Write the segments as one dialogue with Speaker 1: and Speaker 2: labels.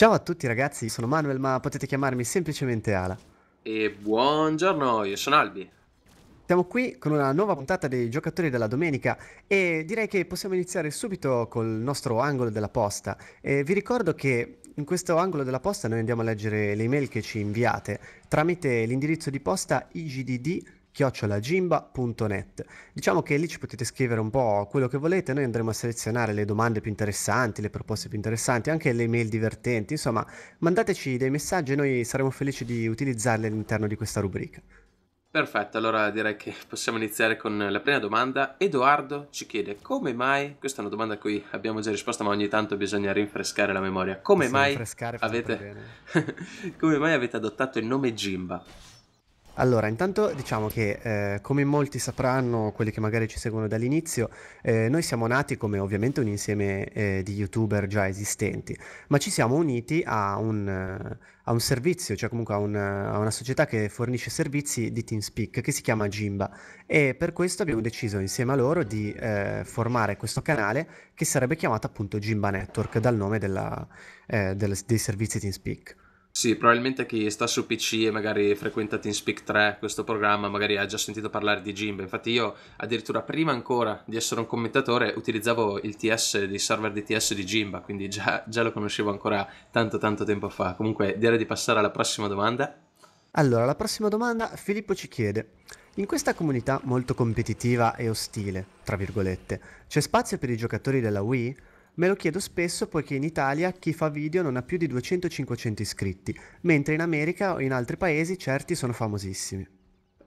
Speaker 1: Ciao a tutti ragazzi, sono Manuel ma potete chiamarmi semplicemente Ala.
Speaker 2: E buongiorno, io sono Albi.
Speaker 1: Siamo qui con una nuova puntata dei giocatori della domenica e direi che possiamo iniziare subito col nostro angolo della posta. E vi ricordo che in questo angolo della posta noi andiamo a leggere le email che ci inviate tramite l'indirizzo di posta igdd.com chiocciolagimba.net. Diciamo che lì ci potete scrivere un po' quello che volete, noi andremo a selezionare le domande più interessanti, le proposte più interessanti, anche le mail divertenti, insomma mandateci dei messaggi e noi saremo felici di utilizzarle all'interno di questa rubrica.
Speaker 2: Perfetto, allora direi che possiamo iniziare con la prima domanda. Edoardo ci chiede come mai, questa è una domanda a cui abbiamo già risposto ma ogni tanto bisogna rinfrescare la memoria, come, mai avete... come mai avete adottato il nome Jimba?
Speaker 1: Allora, intanto diciamo che eh, come molti sapranno, quelli che magari ci seguono dall'inizio, eh, noi siamo nati come ovviamente un insieme eh, di youtuber già esistenti, ma ci siamo uniti a un, eh, a un servizio, cioè comunque a, un, a, una società che fornisce servizi di TeamSpeak che si chiama Jimba e per questo abbiamo deciso insieme a loro di eh, formare questo canale che sarebbe chiamato appunto Jimba Network dal nome della, eh, del, dei servizi TeamSpeak.
Speaker 2: Sì, probabilmente chi sta su PC e magari frequenta TeamSpeak 3, questo programma, magari ha già sentito parlare di Jimbe. Infatti io addirittura prima ancora di essere un commentatore utilizzavo il TS, dei server di TS di Jimba, quindi già, già lo conoscevo ancora tanto tanto tempo fa. Comunque direi di passare alla prossima domanda.
Speaker 1: Allora, la prossima domanda Filippo ci chiede, in questa comunità molto competitiva e ostile, tra virgolette, c'è spazio per i giocatori della Wii? Me lo chiedo spesso poiché in Italia chi fa video non ha più di 200-500 iscritti, mentre in America o in altri paesi certi sono famosissimi.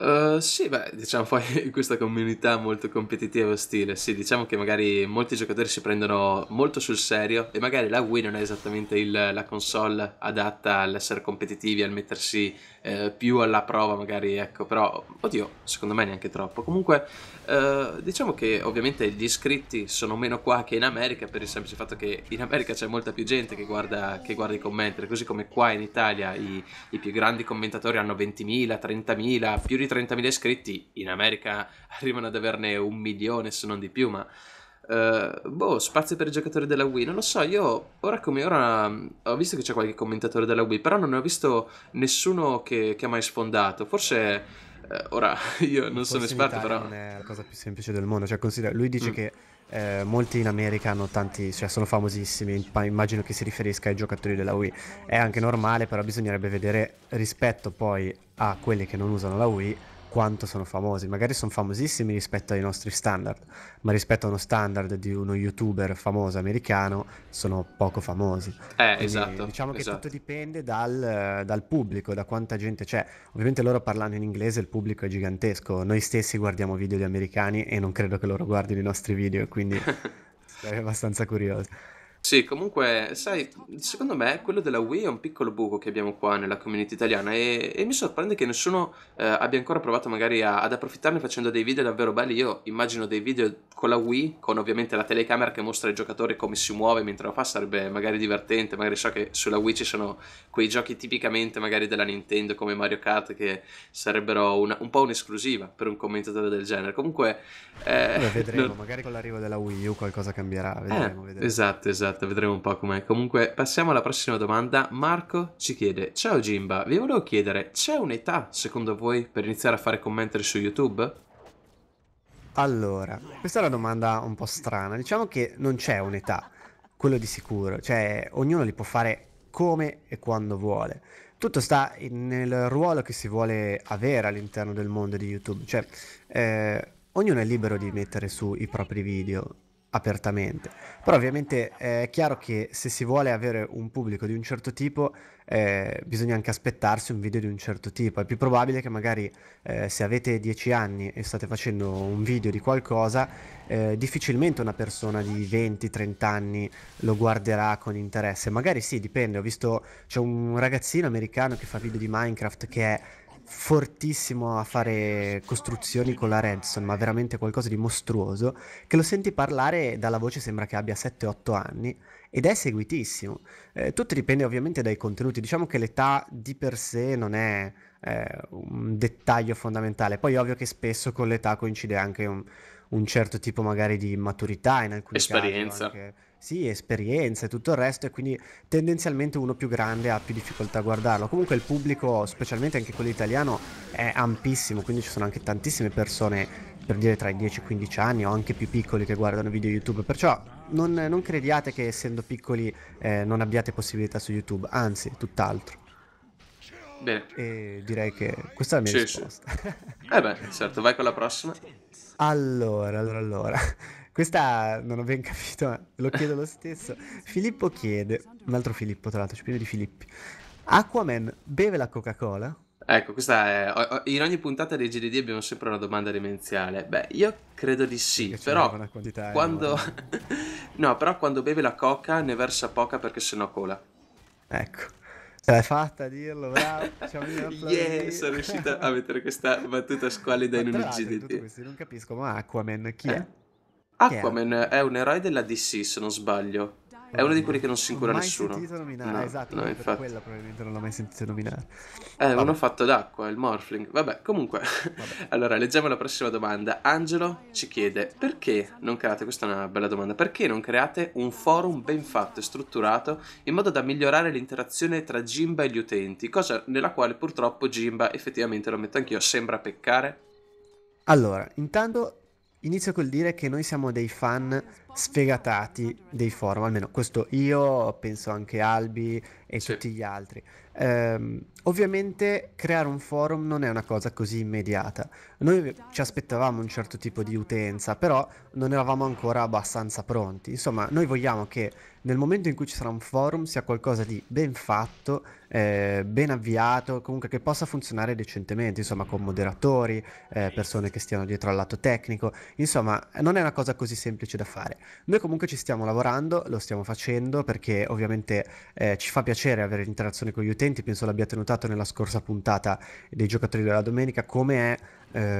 Speaker 2: Uh, sì, beh, diciamo poi questa comunità molto competitiva e ostile, sì, diciamo che magari molti giocatori si prendono molto sul serio e magari la Wii non è esattamente il, la console adatta all'essere competitivi, al mettersi eh, più alla prova magari, ecco, però, oddio, secondo me neanche troppo. Comunque, eh, diciamo che ovviamente gli iscritti sono meno qua che in America per il semplice fatto che in America c'è molta più gente che guarda, che guarda i commenti, così come qua in Italia i, i più grandi commentatori hanno 20.000, 30.000, più ritornati 30.000 iscritti, in America arrivano ad averne un milione se non di più, ma... Uh, boh, spazio per i giocatori della Wii. Non lo so, io ora come ora mm, ho visto che c'è qualche commentatore della Wii, però non ne ho visto nessuno che, che ha mai sfondato. Forse. Uh, ora io non Forse sono esperto, però. Non
Speaker 1: è la cosa più semplice del mondo. Cioè, considera, lui dice mm. che eh, molti in America hanno tanti, cioè sono famosissimi, immagino che si riferisca ai giocatori della Wii. È anche normale, però bisognerebbe vedere rispetto poi a quelli che non usano la Wii quanto sono famosi. Magari sono famosissimi rispetto ai nostri standard, ma rispetto a uno standard di uno youtuber famoso americano sono poco famosi. Eh, Quindi, esatto. Diciamo esatto. che tutto dipende dal, dal, pubblico, da quanta gente c'è. Ovviamente loro parlano in inglese, il pubblico è gigantesco. Noi stessi guardiamo video di americani e non credo che loro guardino i nostri video, quindi sarei abbastanza curioso.
Speaker 2: Sì, comunque, sai, secondo me quello della Wii è un piccolo buco che abbiamo qua nella community italiana e, e mi sorprende che nessuno eh, abbia ancora provato magari a, ad approfittarne facendo dei video davvero belli. Io immagino dei video con la Wii, con ovviamente la telecamera che mostra ai giocatori come si muove mentre lo fa, sarebbe magari divertente. Magari so che sulla Wii ci sono quei giochi tipicamente magari della Nintendo come Mario Kart che sarebbero una, un po' un'esclusiva per un commentatore del genere. Comunque... Eh, vedremo, non... magari con l'arrivo della Wii U qualcosa cambierà. Vedremo, eh, vedremo. Esatto, esatto. Esatto, vedremo un po' com'è. Comunque, passiamo alla prossima domanda. Marco ci chiede: Ciao Jimba, vi volevo chiedere, c'è un'età secondo voi per iniziare a fare commentary su YouTube?
Speaker 1: Allora, questa è una domanda un po' strana. Diciamo che non c'è un'età, quello di sicuro. Cioè, ognuno li può fare come e quando vuole. Tutto sta nel ruolo che si vuole avere all'interno del mondo di YouTube. Cioè, eh, ognuno è libero di mettere su i propri video apertamente. Però ovviamente eh, è chiaro che se si vuole avere un pubblico di un certo tipo, eh, bisogna anche aspettarsi un video di un certo tipo. È più probabile che magari eh, se avete 10 anni e state facendo un video di qualcosa, eh, difficilmente una persona di 20-30 anni lo guarderà con interesse. Magari sì, dipende. Ho visto c'è un ragazzino americano che fa video di Minecraft che è fortissimo a fare costruzioni con la Redstone, ma veramente qualcosa di mostruoso, che lo senti parlare dalla voce sembra che abbia 7-8 anni ed è seguitissimo. Eh, tutto dipende ovviamente dai contenuti, diciamo che l'età di per sé non è eh, un dettaglio fondamentale, poi è ovvio che spesso con l'età coincide anche un, un certo tipo magari di maturità in alcuni Esperienza. casi. Esperienza sì, esperienza e tutto il resto, e quindi tendenzialmente uno più grande ha più difficoltà a guardarlo. Comunque il pubblico, specialmente anche quello italiano, è ampissimo, quindi ci sono anche tantissime persone per dire tra i 10 e i 15 anni o anche più piccoli che guardano video YouTube, perciò non, non crediate che essendo piccoli eh, non abbiate possibilità su YouTube, anzi, tutt'altro. Bene. E direi che questa è la mia sì, risposta.
Speaker 2: Sì. eh beh, certo, vai con la prossima.
Speaker 1: Allora, allora, allora. Questa non ho ben capito, ma lo chiedo lo stesso. Filippo chiede, un altro Filippo tra l'altro, c'è pieno di Filippi. Aquaman beve la Coca-Cola?
Speaker 2: Ecco, questa è. In ogni puntata dei GDD abbiamo sempre una domanda demenziale. Beh, io credo di sì, però. quando. no, però quando beve la coca ne versa poca perché sennò cola.
Speaker 1: Ecco. Ce l'hai fatta a dirlo, bravo. yeah, sono riuscito
Speaker 2: a mettere questa battuta squallida in un GDD. Tutto questo,
Speaker 1: non capisco, ma Aquaman chi eh? è?
Speaker 2: Aquaman è un eroe della DC, se non sbaglio. È uno di quelli che non si incura nessuno. Non l'ho No, esatto, no, infatti. quella
Speaker 1: probabilmente non l'ho mai sentito nominare. È eh, Vabbè. uno
Speaker 2: fatto d'acqua, il Morphling. Vabbè, comunque. Vabbè. allora, leggiamo la prossima domanda. Angelo ci chiede: perché non create? Questa è una bella domanda. Perché non create un forum ben fatto e strutturato in modo da migliorare l'interazione tra Jimba e gli utenti? Cosa nella quale purtroppo Jimba, effettivamente lo metto anch'io, sembra peccare.
Speaker 1: Allora, intanto Inizio col dire che noi siamo dei fan sfegatati dei forum, almeno questo io, penso anche Albi e sì. tutti gli altri. Ehm, ovviamente creare un forum non è una cosa così immediata, noi ci aspettavamo un certo tipo di utenza, però non eravamo ancora abbastanza pronti. Insomma, noi vogliamo che nel momento in cui ci sarà un forum sia qualcosa di ben fatto, eh, ben avviato, comunque che possa funzionare decentemente, insomma, con moderatori, eh, persone che stiano dietro al lato tecnico, insomma, non è una cosa così semplice da fare. Noi comunque ci stiamo lavorando, lo stiamo facendo perché ovviamente eh, ci fa piacere avere l'interazione con gli utenti, penso l'abbiate notato nella scorsa puntata dei giocatori della domenica come è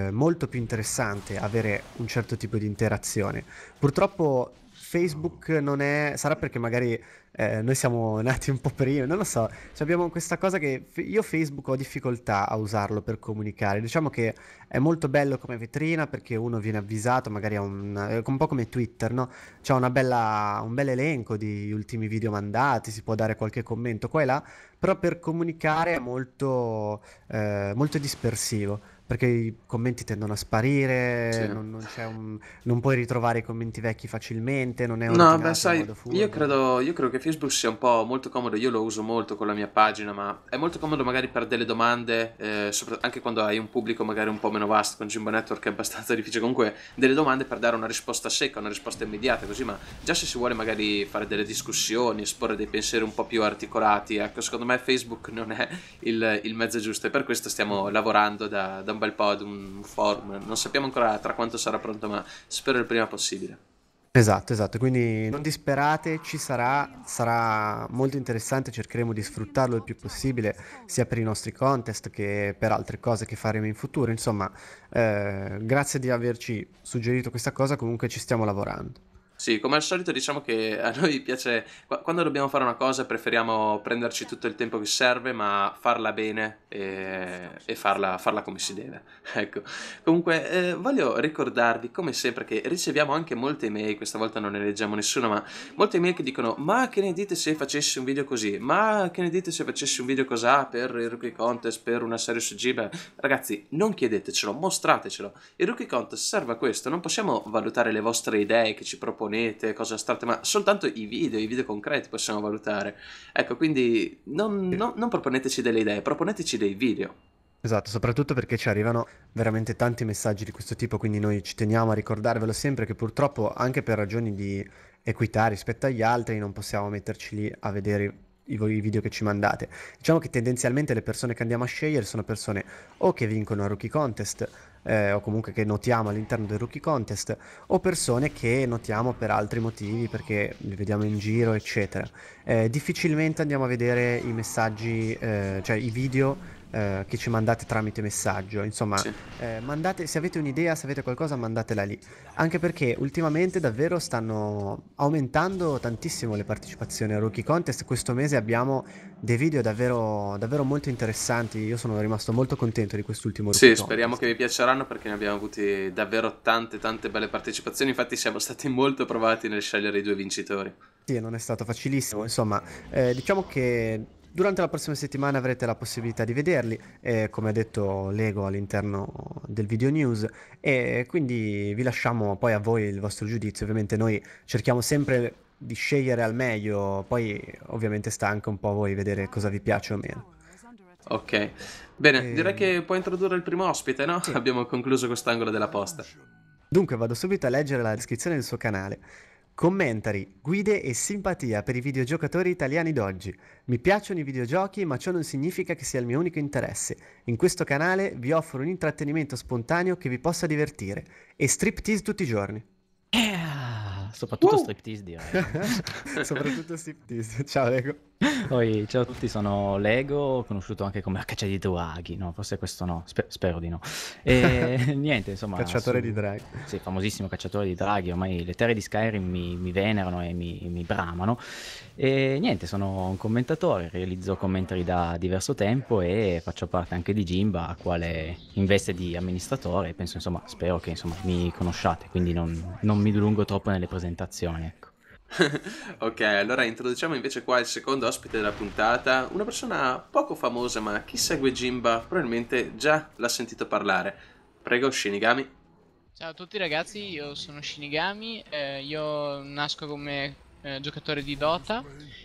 Speaker 1: eh, molto più interessante avere un certo tipo di interazione. Purtroppo Facebook non è... sarà perché magari eh, noi siamo nati un po' prima, non lo so, cioè abbiamo questa cosa che f- io Facebook ho difficoltà a usarlo per comunicare, diciamo che è molto bello come vetrina perché uno viene avvisato, magari è un, un po' come Twitter, no? C'è bella, un bel elenco di ultimi video mandati, si può dare qualche commento qua e là, però per comunicare è molto, eh, molto dispersivo perché i commenti tendono a sparire, sì. non, non, un, non, puoi ritrovare i commenti vecchi facilmente, non è un No, beh, sai,
Speaker 2: io credo, io credo, che Facebook sia un po' molto comodo, io lo uso molto con la mia pagina, ma è molto comodo magari per delle domande, eh, sopra, anche quando hai un pubblico magari un po' meno vasto, con Jimbo Network è abbastanza difficile, comunque delle domande per dare una risposta secca, una risposta immediata, così, ma già se si vuole magari fare delle discussioni, esporre dei pensieri un po' più articolati, ecco, secondo me Facebook non è il, il mezzo giusto e per questo stiamo lavorando da, da un bel po' ad un forum. Non sappiamo ancora tra quanto sarà pronto, ma spero il prima possibile.
Speaker 1: Esatto, esatto, quindi non disperate, ci sarà, sarà molto interessante, cercheremo di sfruttarlo il più possibile sia per i nostri contest che per altre cose che faremo in futuro, insomma eh, grazie di averci suggerito questa cosa, comunque ci stiamo lavorando.
Speaker 2: Sì, come al solito diciamo che a noi piace, quando dobbiamo fare una cosa preferiamo prenderci tutto il tempo che serve, ma farla bene e, e farla, farla, come si deve. Ecco, comunque eh, voglio ricordarvi come sempre che riceviamo anche molte email, questa volta non ne leggiamo nessuna, ma molte email che dicono ma che ne dite se facessi un video così, ma che ne dite se facessi un video cos'ha per il Rookie Contest, per una serie su Giba. Ragazzi, non chiedetecelo, mostratecelo. Il Rookie Contest serve a questo, non possiamo valutare le vostre idee che ci proponete monete, cose astratte, ma soltanto i video, i video concreti possiamo valutare. Ecco, quindi non, non, non proponeteci delle idee, proponeteci dei video.
Speaker 1: Esatto, soprattutto perché ci arrivano veramente tanti messaggi di questo tipo, quindi noi ci teniamo a ricordarvelo sempre che purtroppo anche per ragioni di equità rispetto agli altri non possiamo metterci lì a vedere i, i video che ci mandate. Diciamo che tendenzialmente le persone che andiamo a scegliere sono persone o che vincono a Rookie Contest eh, o comunque che notiamo all'interno del rookie contest o persone che notiamo per altri motivi perché li vediamo in giro eccetera eh, difficilmente andiamo a vedere i messaggi eh, cioè i video eh, che ci mandate tramite messaggio. Insomma, sì. eh, mandate, se avete un'idea, se avete qualcosa, mandatela lì. Anche perché ultimamente davvero stanno aumentando tantissimo le partecipazioni al Rookie Contest. Questo mese abbiamo dei video davvero, davvero molto interessanti. Io sono rimasto molto contento di quest'ultimo Rookie Sì, Contest. speriamo
Speaker 2: che vi piaceranno perché ne abbiamo avuti davvero tante, tante belle partecipazioni. Infatti, siamo stati molto provati nel scegliere i due vincitori.
Speaker 1: Sì, non è stato facilissimo. Insomma, eh, diciamo che Durante la prossima settimana avrete la possibilità di vederli, eh, come ha detto Lego all'interno del video news, e quindi vi lasciamo poi a voi il vostro giudizio. Ovviamente noi cerchiamo sempre di scegliere al meglio, poi ovviamente sta anche un po' a voi vedere cosa vi piace o meno.
Speaker 2: Ok, bene, e... Ehm. direi che puoi introdurre il primo ospite, no? Sì. Abbiamo concluso quest'angolo della posta.
Speaker 1: Dunque vado subito a leggere la descrizione del suo canale. Commentari, guide e simpatia per i videogiocatori italiani d'oggi. Mi piacciono i videogiochi, ma ciò non significa che sia il mio unico interesse. In questo canale vi offro un intrattenimento spontaneo che vi possa divertire e striptease tutti i giorni. Yeah, soprattutto uh! striptease direi. soprattutto striptease. Ciao Lego.
Speaker 3: Poi, ciao a tutti, sono Lego, conosciuto anche come la caccia di draghi, no? Forse questo no, sper- spero di no. E niente, insomma... Cacciatore su... di draghi. Sì, famosissimo cacciatore di draghi, ormai le terre di Skyrim mi, mi venerano e mi, mi, bramano. E niente, sono un commentatore, realizzo commentari da diverso tempo e faccio parte anche di Jimba, quale in veste di amministratore, penso insomma, spero che insomma mi conosciate, quindi non, non mi dilungo troppo nelle presentazioni.
Speaker 2: ok, allora introduciamo invece qua il secondo ospite della puntata, una persona poco famosa ma chi segue Jimba probabilmente già l'ha sentito parlare. Prego Shinigami.
Speaker 4: Ciao a tutti ragazzi, io sono Shinigami, eh, io nasco come eh, giocatore di Dota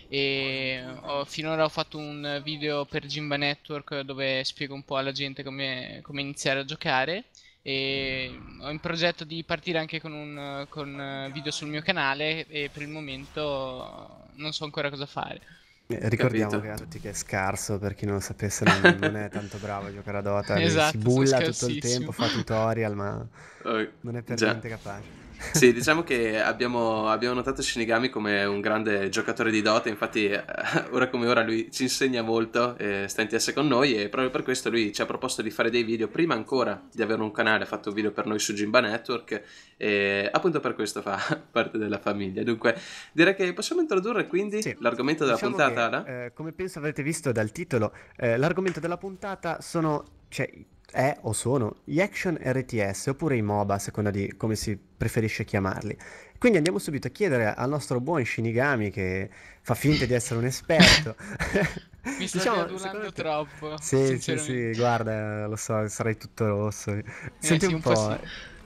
Speaker 4: e ho, finora ho fatto un video per Jimba Network dove spiego un po' alla gente come, come iniziare a giocare e ho in progetto di partire anche con un con eh, video sul mio canale e per il momento non so ancora cosa fare. Eh, ricordiamo che a
Speaker 1: tutti che è scarso, per chi non lo sapesse non, non è tanto bravo a giocare a Dota, esatto, si bulla tutto il tempo, fa tutorial, ma non è per niente capace.
Speaker 2: Sì, diciamo che abbiamo, abbiamo, notato Shinigami come un grande giocatore di dote, infatti eh, ora come ora lui ci insegna molto, eh, sta in TS con noi e proprio per questo lui ci ha proposto di fare dei video, prima ancora di avere un canale, ha fatto un video per noi su Jimba Network e appunto per questo fa parte della famiglia. Dunque direi che possiamo introdurre quindi sì. l'argomento della diciamo puntata.
Speaker 1: Che, eh, come penso avrete visto dal titolo, eh, l'argomento della puntata sono... Cioè, è o sono gli action RTS oppure i MOBA, a seconda di come si preferisce chiamarli. Quindi andiamo subito a chiedere al nostro buon Shinigami che fa finta di essere un esperto.
Speaker 4: Mi sto diciamo, adulando te... troppo. Sì, sì, sì,
Speaker 1: guarda, lo so, sarei tutto rosso. Eh, Senti sì, un, po'. po sì. Eh.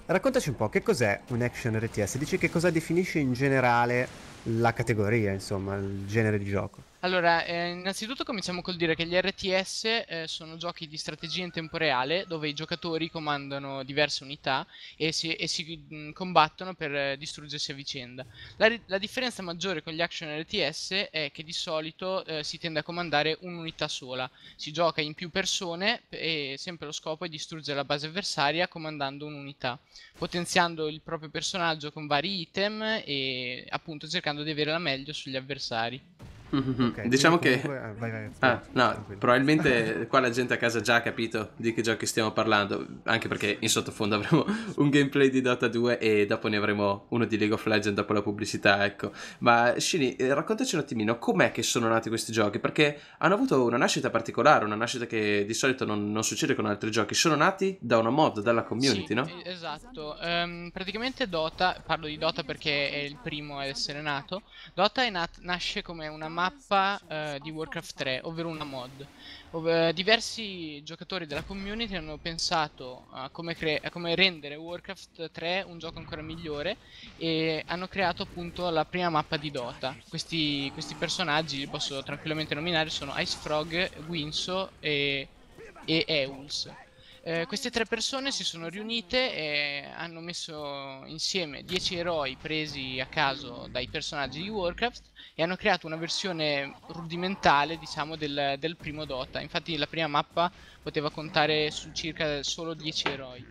Speaker 1: Raccontaci un po' che cos'è un action RTS, dici che cosa definisce in generale la categoria, insomma, il genere di gioco.
Speaker 4: Allora, eh, innanzitutto cominciamo col dire che gli RTS eh, sono giochi di strategia in tempo reale dove i giocatori comandano diverse unità e si, e si mh, mm, combattono per eh, distruggersi a vicenda. La, la, differenza maggiore con gli action RTS è che di solito eh, si tende a comandare un'unità sola, si gioca in più persone e sempre lo scopo è distruggere la base avversaria comandando un'unità, potenziando il proprio personaggio con vari item e appunto cercando di avere la meglio sugli avversari.
Speaker 2: Mm-hmm. Okay, diciamo che comunque... Eh, vai, vai, ah, no, probabilmente qua la gente a casa già ha capito di che giochi stiamo parlando, anche perché in sottofondo avremo un gameplay di Dota 2 e dopo ne avremo uno di League of Legends dopo la pubblicità, ecco. Ma Shini, eh, raccontaci un attimino com'è che sono nati questi giochi, perché hanno avuto una nascita particolare, una nascita che di solito non, non succede con altri giochi, sono nati da una mod, dalla community, sì, no?
Speaker 4: Esatto, um, praticamente Dota, parlo di Dota perché è il primo ad essere nato, Dota nat- nasce come una mod mappa eh, di Warcraft 3, ovvero una mod. Ov eh, diversi giocatori della community hanno pensato a come, a come, rendere Warcraft 3 un gioco ancora migliore e hanno creato appunto la prima mappa di Dota. Questi, questi personaggi li posso tranquillamente nominare, sono Ice Frog, Winso e, e Euls. Eh, queste tre persone si sono riunite e hanno messo insieme 10 eroi presi a caso dai personaggi di Warcraft e hanno creato una versione rudimentale diciamo del, del primo Dota infatti la prima mappa poteva contare su circa solo 10 eroi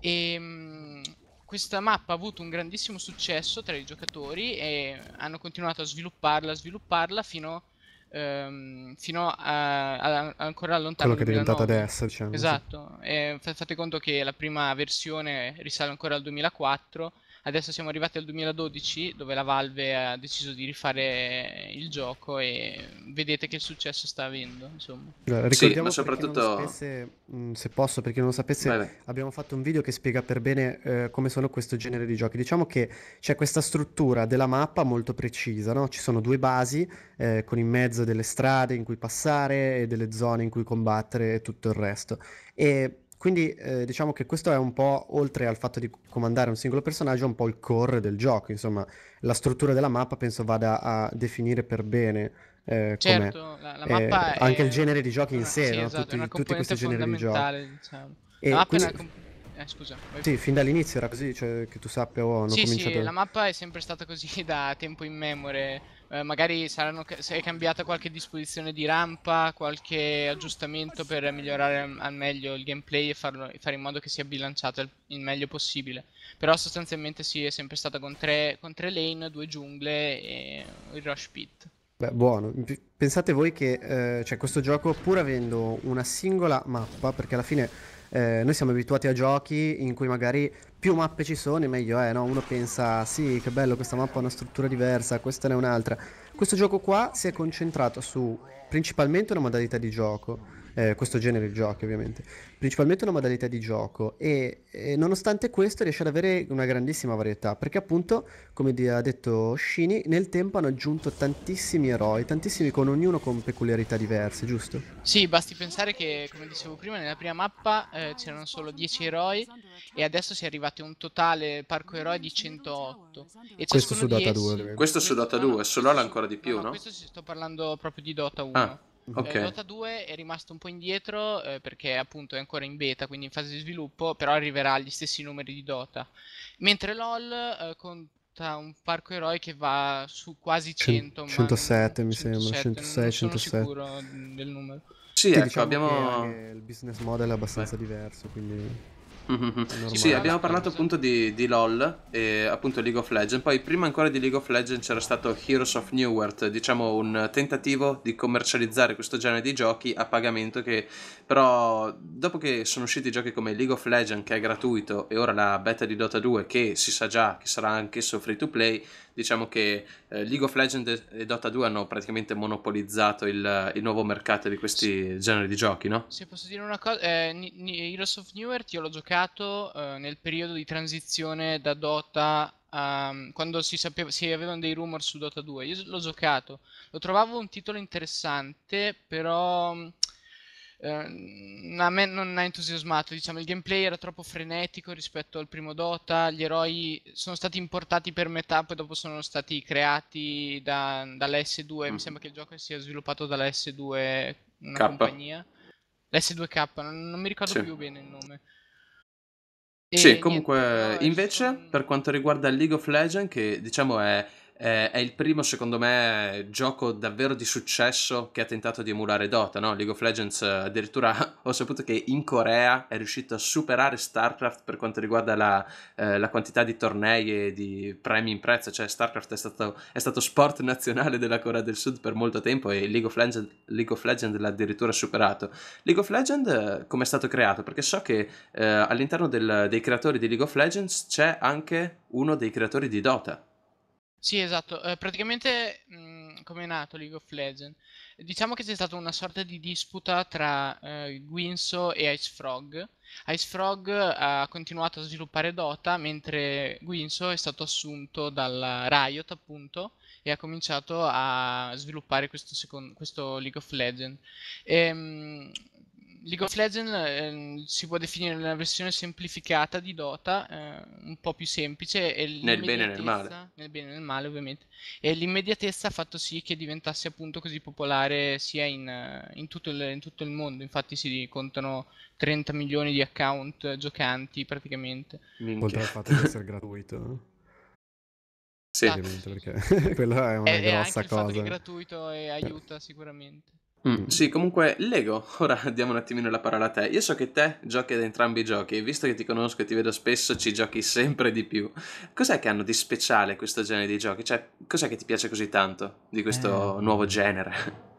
Speaker 4: e ehm, questa mappa ha avuto un grandissimo successo tra i giocatori e hanno continuato a svilupparla, a svilupparla fino a ehm, fino a, a, ancora lontano. Quello che è diventata adesso, diciamo. Esatto, sì. fate conto che la prima versione risale ancora al 2004 Adesso siamo arrivati al 2012 dove la Valve ha deciso di rifare il gioco e vedete che successo sta avendo. Insomma. Allora,
Speaker 2: ricordiamo sì, soprattutto... Sapesse,
Speaker 1: mm, se posso, perché non lo sapesse, Bene. abbiamo fatto un video che spiega per bene eh, come sono questo genere di giochi. Diciamo che c'è questa struttura della mappa molto precisa, no? ci sono due basi eh, con in mezzo delle strade in cui passare e delle zone in cui combattere e tutto il resto. E quindi eh, diciamo che questo è un po', oltre al fatto di comandare un singolo personaggio, un po' il core del gioco, insomma la struttura della mappa penso vada a definire per bene eh, certo, la, la eh, è... anche il genere di giochi in ah, sé, sì, no? esatto, tutti, tutti, questi generi di giochi. Diciamo. E la quindi... comp... eh, scusa, poi... sì, fin dall'inizio era così, cioè, che tu sappia, oh, non sì, cominciato... Sì, la
Speaker 4: mappa è sempre stata così da tempo in memore. Eh, magari saranno, se è cambiata qualche disposizione di rampa, qualche aggiustamento per migliorare al meglio il gameplay e, farlo, fare in modo che sia bilanciato il, il, meglio possibile. Però sostanzialmente sì, è sempre stata con tre, con tre lane, due giungle e il rush pit.
Speaker 1: Beh, buono. Pensate voi che eh, cioè, questo gioco, pur avendo una singola mappa, perché alla fine eh, noi siamo abituati a giochi in cui magari più mappe ci sono meglio è, no? Uno pensa, sì, che bello, questa mappa ha una struttura diversa, questa ne è un'altra. Questo gioco qua si è concentrato su principalmente una modalità di gioco eh, questo genere di giochi ovviamente, principalmente una modalità di gioco e, e, nonostante questo riesce ad avere una grandissima varietà perché appunto, come ha detto Shini, nel tempo hanno aggiunto tantissimi eroi, tantissimi con ognuno con peculiarità diverse, giusto?
Speaker 4: Sì, basti pensare che come dicevo prima nella prima mappa eh, c'erano solo 10 eroi e adesso si è arrivati a un totale parco eroi di 108. E questo su Dota 2. Questo su
Speaker 2: Dota 2, solo LoL ancora di più, no? no? Questo
Speaker 4: sto parlando proprio di Dota 1. Ah. Mhm. Okay. Eh, Dota 2 è rimasto un po' indietro eh, perché appunto è ancora in beta, quindi in fase di sviluppo, però arriverà agli stessi numeri di Dota. Mentre LoL eh, conta un parco eroi che va su quasi 100, 107 mi 107, sembra, 106, 107. sicuro del numero. Sì, ecco, diciamo abbiamo...
Speaker 1: il business model è abbastanza Beh. diverso, quindi mm Sì, abbiamo
Speaker 2: parlato appunto di, di, LOL e appunto League of Legends. Poi, prima ancora di League of Legends, c'era stato Heroes of New World, diciamo un tentativo di commercializzare questo genere di giochi a pagamento. Che però, dopo che sono usciti giochi come League of Legends, che è gratuito, e ora la beta di Dota 2, che si sa già che sarà anch'esso free to play, diciamo che eh, League of Legends e Dota 2 hanno praticamente monopolizzato il, il nuovo mercato di questi sì. generi di giochi, no? Se
Speaker 4: posso dire una cosa, eh, Heroes of New World, io l'ho giocato giocato eh, nel periodo di transizione da Dota a, mm, quando si, sapeva, si avevano dei rumor su Dota 2. Io l'ho giocato, lo trovavo un titolo interessante, però mm, eh, a me non ha entusiasmato, diciamo, il gameplay era troppo frenetico rispetto al primo Dota, gli eroi sono stati importati per metà, poi dopo sono stati creati da, dall'S2, mm. mi mm-hmm. sembra che il gioco sia sviluppato dalla S2, una K. compagnia. L'S2K, non, non mi ricordo sì. più bene il nome. E sì,
Speaker 2: comunque, niente, invece, per quanto riguarda League of Legends, che diciamo è eh, è il primo, secondo me, gioco davvero di successo che ha tentato di emulare Dota, no? League of Legends eh, addirittura ho saputo che in Corea è riuscito a superare StarCraft per quanto riguarda la, eh, la quantità di tornei e di premi in prezzo, cioè StarCraft è stato, è stato, sport nazionale della Corea del Sud per molto tempo e League of, Legend, League of Legends l'ha addirittura superato. League of Legends eh, come è stato creato? Perché so che eh, all'interno del, dei creatori di League of Legends c'è anche uno dei creatori di Dota
Speaker 4: sì, esatto. Eh, praticamente, come è nato League of Legends? Diciamo che c'è stata una sorta di disputa tra eh, Guinso e Ice Frog. Ice Frog ha continuato a sviluppare Dota, mentre Guinso è stato assunto dalla Riot, appunto, e ha cominciato a sviluppare questo, questo League of Legends. E, ehm, League of Legends eh, si può definire una versione semplificata di Dota, eh, un po' più semplice. nel bene e nel male. Nel bene e nel male, ovviamente. E l'immediatezza ha fatto sì che diventasse appunto così popolare sia in, eh, in, tutto, il, in tutto il mondo. Infatti si contano 30 milioni di account giocanti praticamente.
Speaker 1: Minchia. Oltre al fatto di essere gratuito. No? Sì, ovviamente, perché quella è una è, grossa è anche cosa.
Speaker 4: È gratuito e aiuta sicuramente.
Speaker 2: Mm, sì, comunque Lego, ora diamo un attimino la parola a te. Io so che te giochi ad entrambi i giochi, visto che ti conosco e ti vedo spesso, ci giochi sempre di più. Cos'è che hanno di speciale questo genere di giochi? Cioè, cos'è che ti piace così tanto di questo eh. nuovo genere?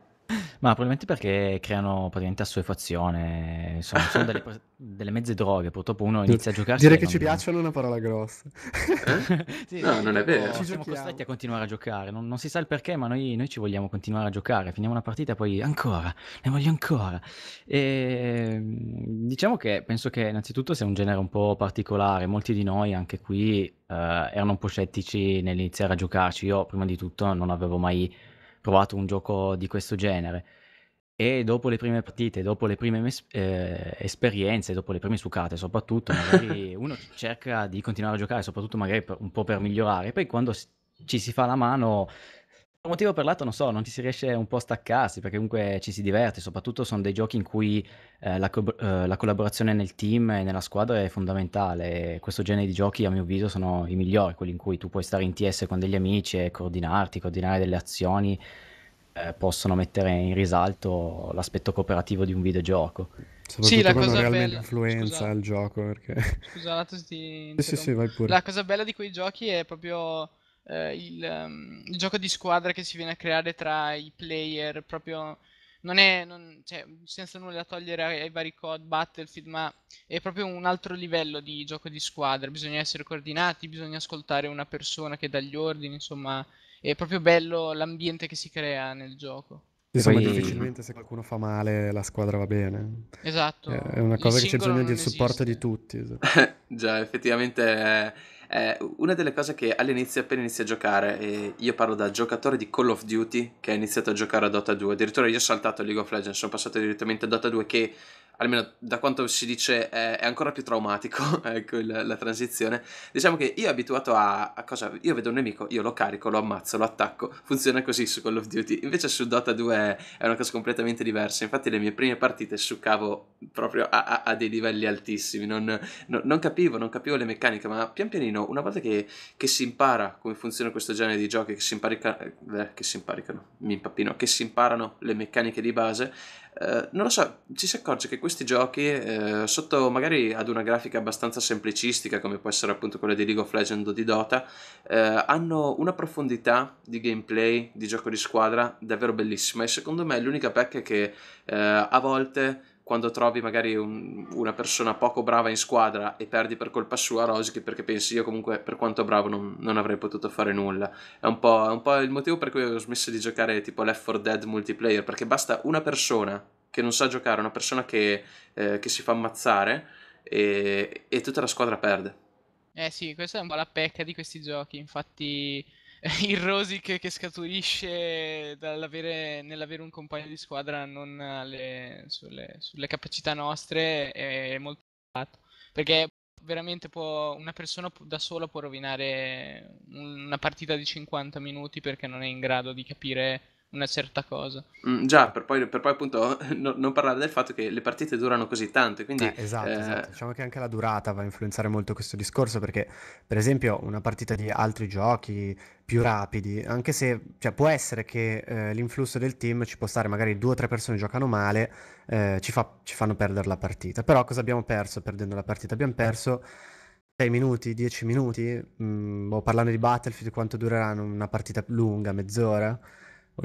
Speaker 3: Ma probabilmente perché creano praticamente assuefazione, sono, sono delle, delle mezze droghe, purtroppo uno inizia a giocarsi. Dire che ci
Speaker 1: piacciono è una parola grossa. Eh? sì, no, sì, non
Speaker 3: è vero. Ci siamo giochiamo. costretti a continuare a giocare, non, non si sa il perché, ma noi, noi, ci vogliamo continuare a giocare. Finiamo una partita e poi ancora, ne voglio ancora. E, ehm, diciamo che penso che innanzitutto sia un genere un po' particolare, molti di noi anche qui eh, erano un po' scettici nell'iniziare a giocarci. Io prima di tutto non avevo mai provato un gioco di questo genere. E dopo le prime partite, dopo le prime mes- eh, esperienze, dopo le prime sucate, soprattutto, magari uno cerca di continuare a giocare, soprattutto magari per, un po' per migliorare. Poi quando ci si fa la mano motivo per l'altro non so, non ci si riesce un po' a staccarsi perché comunque ci si diverte, soprattutto sono dei giochi in cui eh, la, co- eh, la, collaborazione nel team e nella squadra è fondamentale. Questo genere di giochi a mio avviso sono i migliori, quelli in cui tu puoi stare in TS con degli amici e coordinarti, coordinare delle azioni, eh, possono mettere in risalto l'aspetto cooperativo di un videogioco. Sì, la cosa realmente bella...
Speaker 1: influenza Scusa. il gioco perché... Scusate ti sì, sì, sì, vai pure. La
Speaker 4: cosa bella di quei giochi è proprio eh, il, um, il, gioco di squadra che si viene a creare tra i player, proprio non è non, cioè, senza nulla togliere ai, ai vari COD, Battlefield, ma è proprio un altro livello di gioco di squadra, bisogna essere coordinati, bisogna ascoltare una persona che dà gli ordini, insomma, è proprio bello l'ambiente che si crea nel gioco.
Speaker 1: Insomma, poi... difficilmente se qualcuno fa male la squadra va bene. Esatto. È una cosa Il che c'è bisogno del supporto di tutti. Esatto.
Speaker 2: Già, effettivamente è eh, eh, una delle cose che all'inizio, appena inizi a giocare, eh, io parlo da giocatore di Call of Duty che ha iniziato a giocare a Dota 2, addirittura io ho saltato League of Legends, sono passato direttamente a Dota 2 che almeno da quanto si dice, è, è ancora più traumatico ecco, il, la transizione. Diciamo che io abituato a, a, cosa? Io vedo un nemico, io lo carico, lo ammazzo, lo attacco. Funziona così su Call of Duty. Invece su Dota 2 è, una cosa completamente diversa. Infatti le mie prime partite su cavo proprio a, a, a dei livelli altissimi. Non, no, non, capivo, non capivo le meccaniche, ma pian pianino, una volta che, che si impara come funziona questo genere di giochi, che si, imparica, eh, che si imparicano, mi impappino, che si imparano le meccaniche di base, eh, non lo so, ci si accorge che questi giochi, eh, sotto magari ad una grafica abbastanza semplicistica, come può essere appunto quella di League of Legends o di Dota, eh, hanno una profondità di gameplay, di gioco di squadra davvero bellissima e secondo me l'unica pecca è che eh, a volte quando trovi magari un, una persona poco brava in squadra e perdi per colpa sua Rosic perché pensi io comunque per quanto bravo non, non avrei potuto fare nulla. È un, è un, po', il motivo per cui ho smesso di giocare tipo Left 4 Dead multiplayer perché basta una persona che non sa giocare, una persona che, eh, che si fa ammazzare e, e tutta la squadra perde.
Speaker 4: Eh sì, questa è un po' la pecca di questi giochi, infatti il rosic che scaturisce nell'avere un compagno di squadra non le, sulle, sulle, capacità nostre è molto elevato perché veramente può, una persona da sola può rovinare una partita di 50 minuti perché non è in grado di capire una certa cosa. Mm,
Speaker 2: già, per poi, per poi appunto no, non parlare del fatto che le partite durano così tanto. Quindi, eh, esatto, eh... esatto,
Speaker 1: diciamo che anche la durata va a influenzare molto questo discorso perché per esempio una partita di altri giochi più rapidi, anche se cioè, può essere che eh, l'influsso del team ci può stare, magari due o tre persone giocano male, eh, ci, fa, ci fanno perdere la partita. Però cosa abbiamo perso perdendo la partita? Abbiamo perso... 6 minuti, 10 minuti, mh, mm, boh, parlando di Battlefield, quanto dureranno una partita lunga, mezz'ora?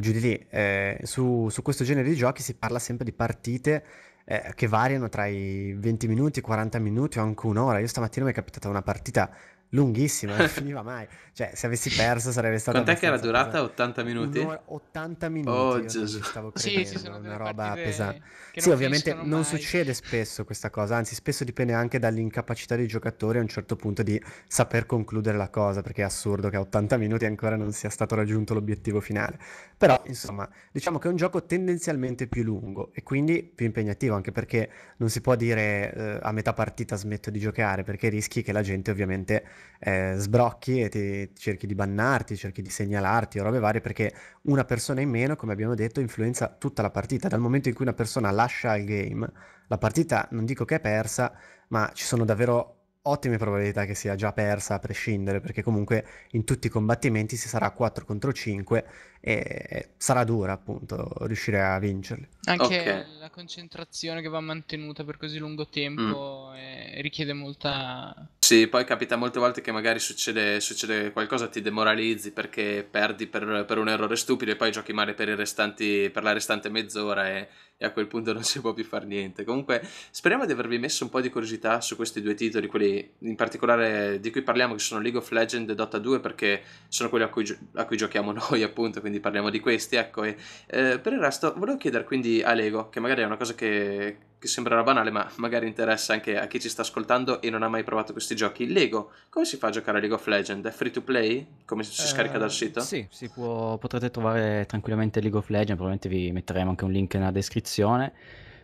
Speaker 1: giù di lì. Eh, su, su, questo genere di giochi si parla sempre di partite eh, che variano tra i 20 minuti, 40 minuti o anche un'ora. Io stamattina mi è capitata una partita lunghissima, non finiva mai. Cioè, se avessi perso sarebbe stata Quant'è che era durata?
Speaker 2: 80 minuti? Un'ora,
Speaker 1: 80 minuti. Oh, Gesù. Stavo credendo, sì, sì, una roba pesante. Sì, ovviamente non mai. succede spesso questa cosa, anzi spesso dipende anche dall'incapacità dei giocatori a un certo punto di saper concludere la cosa, perché è assurdo che a 80 minuti ancora non sia stato raggiunto l'obiettivo finale. Però, insomma, diciamo che è un gioco tendenzialmente più lungo e quindi più impegnativo, anche perché non si può dire eh, a metà partita smetto di giocare, perché rischi che la gente ovviamente eh, sbrocchi e ti, cerchi di bannarti, cerchi di segnalarti o robe varie, perché una persona in meno, come abbiamo detto, influenza tutta la partita. Dal momento in cui una persona lascia il game, la partita non dico che è persa, ma ci sono davvero ottime probabilità che sia già persa a prescindere, perché comunque in tutti i combattimenti si sarà 4 contro 5 e sarà dura appunto riuscire a vincerli. Anche okay.
Speaker 4: la concentrazione che va mantenuta per così lungo tempo mm. eh, richiede molta...
Speaker 2: Sì, poi capita molte volte che magari succede, succede qualcosa, ti demoralizzi perché perdi per, per, un errore stupido e poi giochi male per, restanti, per la restante mezz'ora e e a quel punto non si può più fare niente. Comunque speriamo di avervi messo un po' di curiosità su questi due titoli, quelli in particolare di cui parliamo che sono League of Legends e Dota 2 perché sono quelli a cui, gio- a cui giochiamo noi appunto, quindi parliamo di questi, ecco. E, eh, per il resto volevo chiedere quindi a Lego, che magari è una cosa che che sembrerà banale, ma magari interessa anche a chi ci sta ascoltando e non ha mai provato questi giochi. Lego, come si fa a giocare a League of Legends? È free to play? Come si eh, scarica dal eh, sito? Sì,
Speaker 3: si può, potrete trovare tranquillamente League of Legends, probabilmente vi metteremo anche un link nella descrizione.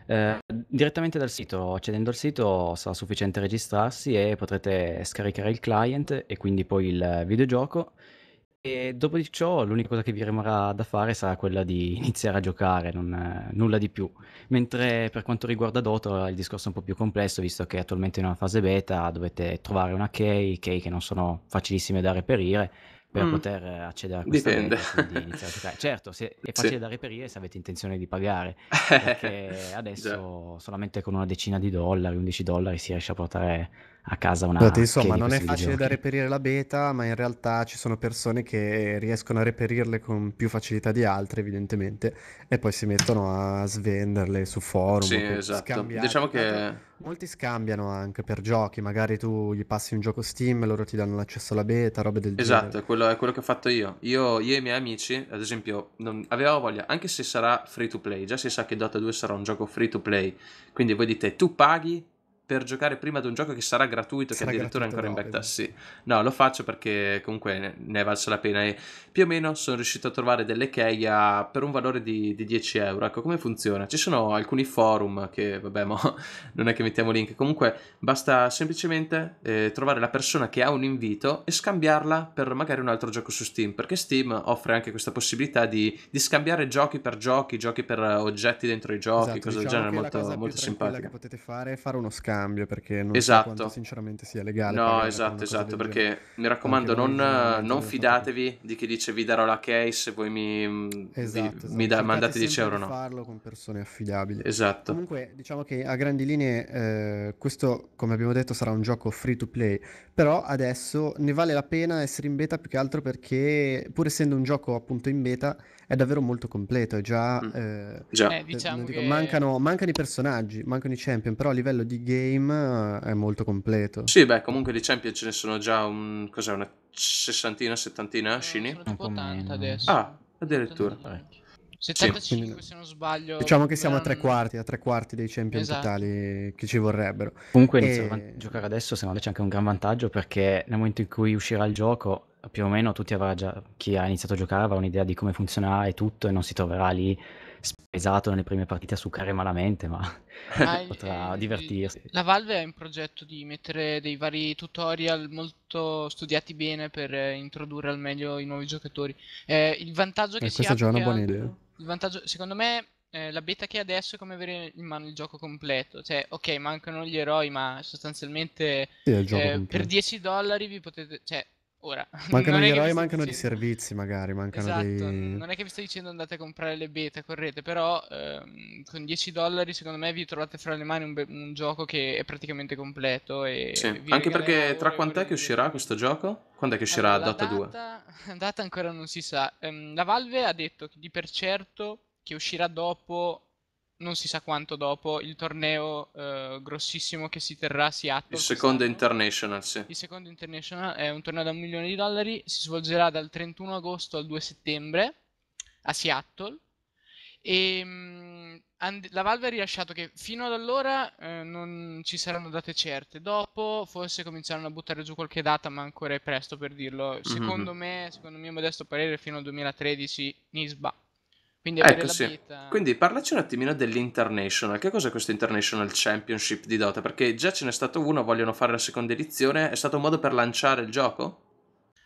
Speaker 3: Eh, direttamente dal sito, accedendo al sito sarà sufficiente registrarsi e potrete scaricare il client e quindi poi il videogioco e dopo di ciò, l'unica cosa che vi rimarrà da fare sarà quella di iniziare a giocare, non, eh, nulla di più. Mentre per quanto riguarda Dota, il discorso è un po' più complesso, visto che attualmente in una fase beta dovete trovare una key, key che non sono facilissime da reperire per mm. poter accedere a questa Dipende. Beta, certo, se, è facile sì. da reperire se avete intenzione di pagare,
Speaker 1: perché adesso
Speaker 3: solamente con una decina di dollari, 11 dollari si riesce a portare a casa una Guardate, insomma, non è facile da
Speaker 1: reperire la beta, ma in realtà ci sono persone che riescono a reperirle con più facilità di altre, evidentemente, e poi si mettono a svenderle su forum. Sì, esatto. Diciamo che... Molti scambiano anche per giochi, magari tu gli passi un gioco Steam, loro ti danno l'accesso alla beta, robe del genere. Esatto,
Speaker 2: quello è quello che ho fatto io. Io, io e i miei amici, ad esempio, non, avevamo voglia, anche se sarà free to play, già si sa che Dota 2 sarà un gioco free to play, quindi voi dite tu paghi per giocare prima ad un gioco che sarà gratuito, sarà che addirittura gratuito, è ancora no, in backtest. Sì, no, lo faccio perché comunque ne, è valsa la pena. E più o meno sono riuscito a trovare delle key per un valore di, di, 10 euro. Ecco, come funziona? Ci sono alcuni forum che, vabbè, mo, non è che mettiamo link. Comunque, basta semplicemente eh, trovare la persona che ha un invito e scambiarla per magari un altro gioco su Steam. Perché Steam offre anche questa possibilità di, di scambiare giochi per giochi, giochi per oggetti dentro i giochi, esatto, cose diciamo del genere. Molto, molto simpatica. che
Speaker 1: potete fare è fare uno scambio cambia perché non esatto. so quanto esatto. sinceramente sia legale. No,
Speaker 2: esatto, esatto, perché genere. mi raccomando non, non fidatevi di chi dice vi darò la case e voi mi, esatto, mm, vi, esatto. mi esatto, da, mandate 10 euro. No,
Speaker 1: farlo con persone affidabili. Esatto. Comunque diciamo che a grandi linee eh, questo come abbiamo detto sarà un gioco free to play, però adesso ne vale la pena essere in beta più che altro perché pur essendo un gioco appunto in beta è davvero molto completo. È già, mm. eh, già. Eh, eh diciamo dico, che... mancano, mancano, i personaggi, mancano i champion, però a livello di game eh, è molto completo.
Speaker 2: Sì, beh, comunque di champion ce ne sono già un, una sessantina, settantina, eh, Shini? Sono tipo 80 adesso. Ah, addirittura. 75 sì. se non
Speaker 4: sbaglio. Diciamo che siamo a
Speaker 1: tre quarti, a tre quarti dei champion esatto. totali che ci vorrebbero. Comunque e...
Speaker 4: iniziare
Speaker 3: a giocare adesso, secondo me c'è anche un gran vantaggio perché nel momento in cui uscirà il gioco più o meno tutti avrà già, chi ha iniziato a giocare avrà un'idea di come funzionerà e tutto e non si troverà lì spesato nelle prime partite a succare malamente, ma ah, potrà eh, divertirsi.
Speaker 4: La Valve ha in progetto di mettere dei vari tutorial molto studiati bene per eh, introdurre al meglio i nuovi giocatori. Eh, il vantaggio che eh, si questa è già una buona
Speaker 1: idea. Il
Speaker 4: vantaggio, secondo me, eh, la beta che è adesso è come avere in mano il gioco completo. Cioè, ok, mancano gli eroi, ma sostanzialmente sì, eh, per 10 dollari vi potete. Cioè, Ora, mancano gli eroi, mancano dicendo... di
Speaker 1: servizi magari, mancano esatto, dei... non
Speaker 4: è che vi sto dicendo andate a comprare le beta, correte, però ehm, con 10 dollari secondo me vi trovate fra le mani un, un gioco che è praticamente completo e... Sì, anche perché
Speaker 2: tra quant'è che uscirà questo gioco? Quando è che uscirà allora, Dota data,
Speaker 4: 2? Data ancora non si sa. Ehm, la Valve ha detto di per certo che uscirà dopo non si sa quanto dopo il torneo eh, grossissimo che si terrà a Seattle. Il
Speaker 2: secondo international, sì. Il
Speaker 4: secondo international è un torneo da un milione di dollari, si svolgerà dal 31 agosto al 2 settembre a Seattle. E ehm, mh, and- la Valve ha rilasciato che fino ad allora eh, non ci saranno date certe. Dopo forse cominceranno a buttare giù qualche data, ma ancora è presto per dirlo. Mm-hmm. Secondo mm-hmm. me, secondo il mio modesto parere, fino al 2013 Nisba quindi ecco, sì.
Speaker 2: Quindi parlaci un attimino dell'International. Che cos'è questo International Championship di Dota? Perché già ce n'è stato uno, vogliono fare la seconda edizione. È stato un modo per lanciare il gioco?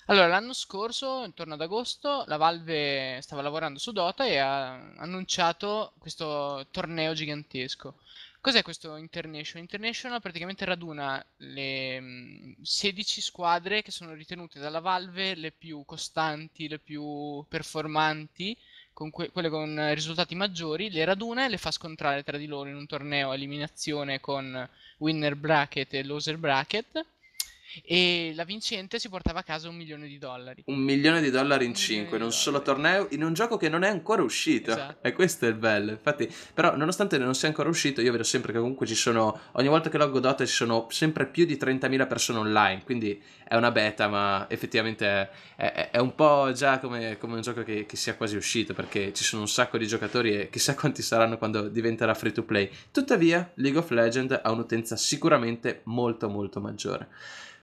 Speaker 4: Allora, l'anno scorso, intorno ad agosto, la Valve stava lavorando su Dota e ha annunciato questo torneo gigantesco. Cos'è questo International? International praticamente raduna le 16 mm, squadre che sono ritenute dalla Valve le più costanti, le più performanti con que quelle con eh, risultati maggiori le raduna e le fa scontrare tra di loro in un torneo a eliminazione con winner bracket e loser bracket e la vincente si portava a casa un milione di dollari.
Speaker 2: Un milione di dollari in cinque, in un solo torneo, in un gioco che non è ancora uscito. Esatto. E questo è il bello. Infatti, però, nonostante non sia ancora uscito, io vedo sempre che comunque ci sono, ogni volta che loggo Dota ci sono sempre più di 30.000 persone online, quindi è una beta, ma effettivamente è, è, è un po' già come, come un gioco che, che, sia quasi uscito, perché ci sono un sacco di giocatori e chissà quanti saranno quando diventerà free to play. Tuttavia, League of Legends ha un'utenza sicuramente molto molto maggiore.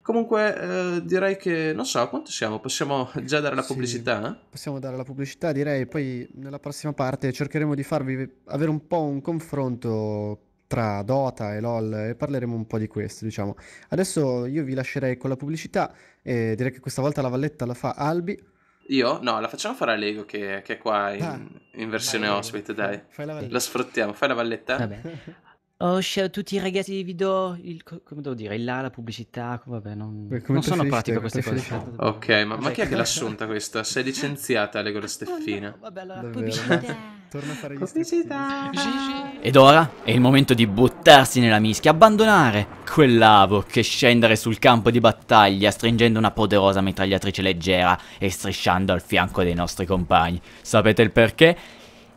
Speaker 2: Comunque, eh, direi che non so quanto siamo. Possiamo già dare la sì, pubblicità?
Speaker 1: Possiamo dare la pubblicità, direi. Poi nella prossima parte cercheremo di farvi avere un po' un confronto tra Dota e LOL e parleremo un po' di questo, diciamo. Adesso io vi lascerei con la pubblicità e direi che questa volta la valletta la fa Albi.
Speaker 2: Io? No, la facciamo fare a Lego che, che è qua in, ah, in versione vai, ospite, dai. Fai la, valletta. la sfruttiamo, fai la valletta. Vabbè.
Speaker 3: Oh, ciao a tutti ragazzi, vi do il, come devo dire, il là, la pubblicità, vabbè, non, non sono pratico queste cose. Ok, ma, ma chi è che l'ha assunta
Speaker 2: questa? Sei licenziata, Legora Steffina. Oh, no, vabbè, allora, pubblicità. Torna a fare gli pubblicità. Stessini.
Speaker 3: Ed ora è il momento di buttarsi nella mischia, abbandonare quell'avo che scendere sul campo di battaglia stringendo una poderosa mitragliatrice leggera e strisciando al fianco dei nostri compagni. Sapete il perché?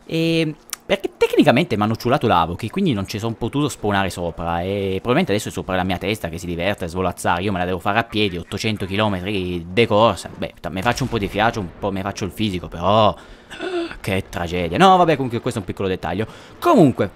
Speaker 3: E perché tecnicamente mi hanno ciulato l'avoki, quindi non ci sono potuto spawnare sopra. E probabilmente adesso è sopra la mia testa che si diverte a svolazzare. Io me la devo fare a piedi, 800 km di corsa. Beh, mi faccio un po' di fiaccio, un po' mi faccio il fisico, però... Che tragedia. No, vabbè, comunque questo è un piccolo dettaglio. Comunque...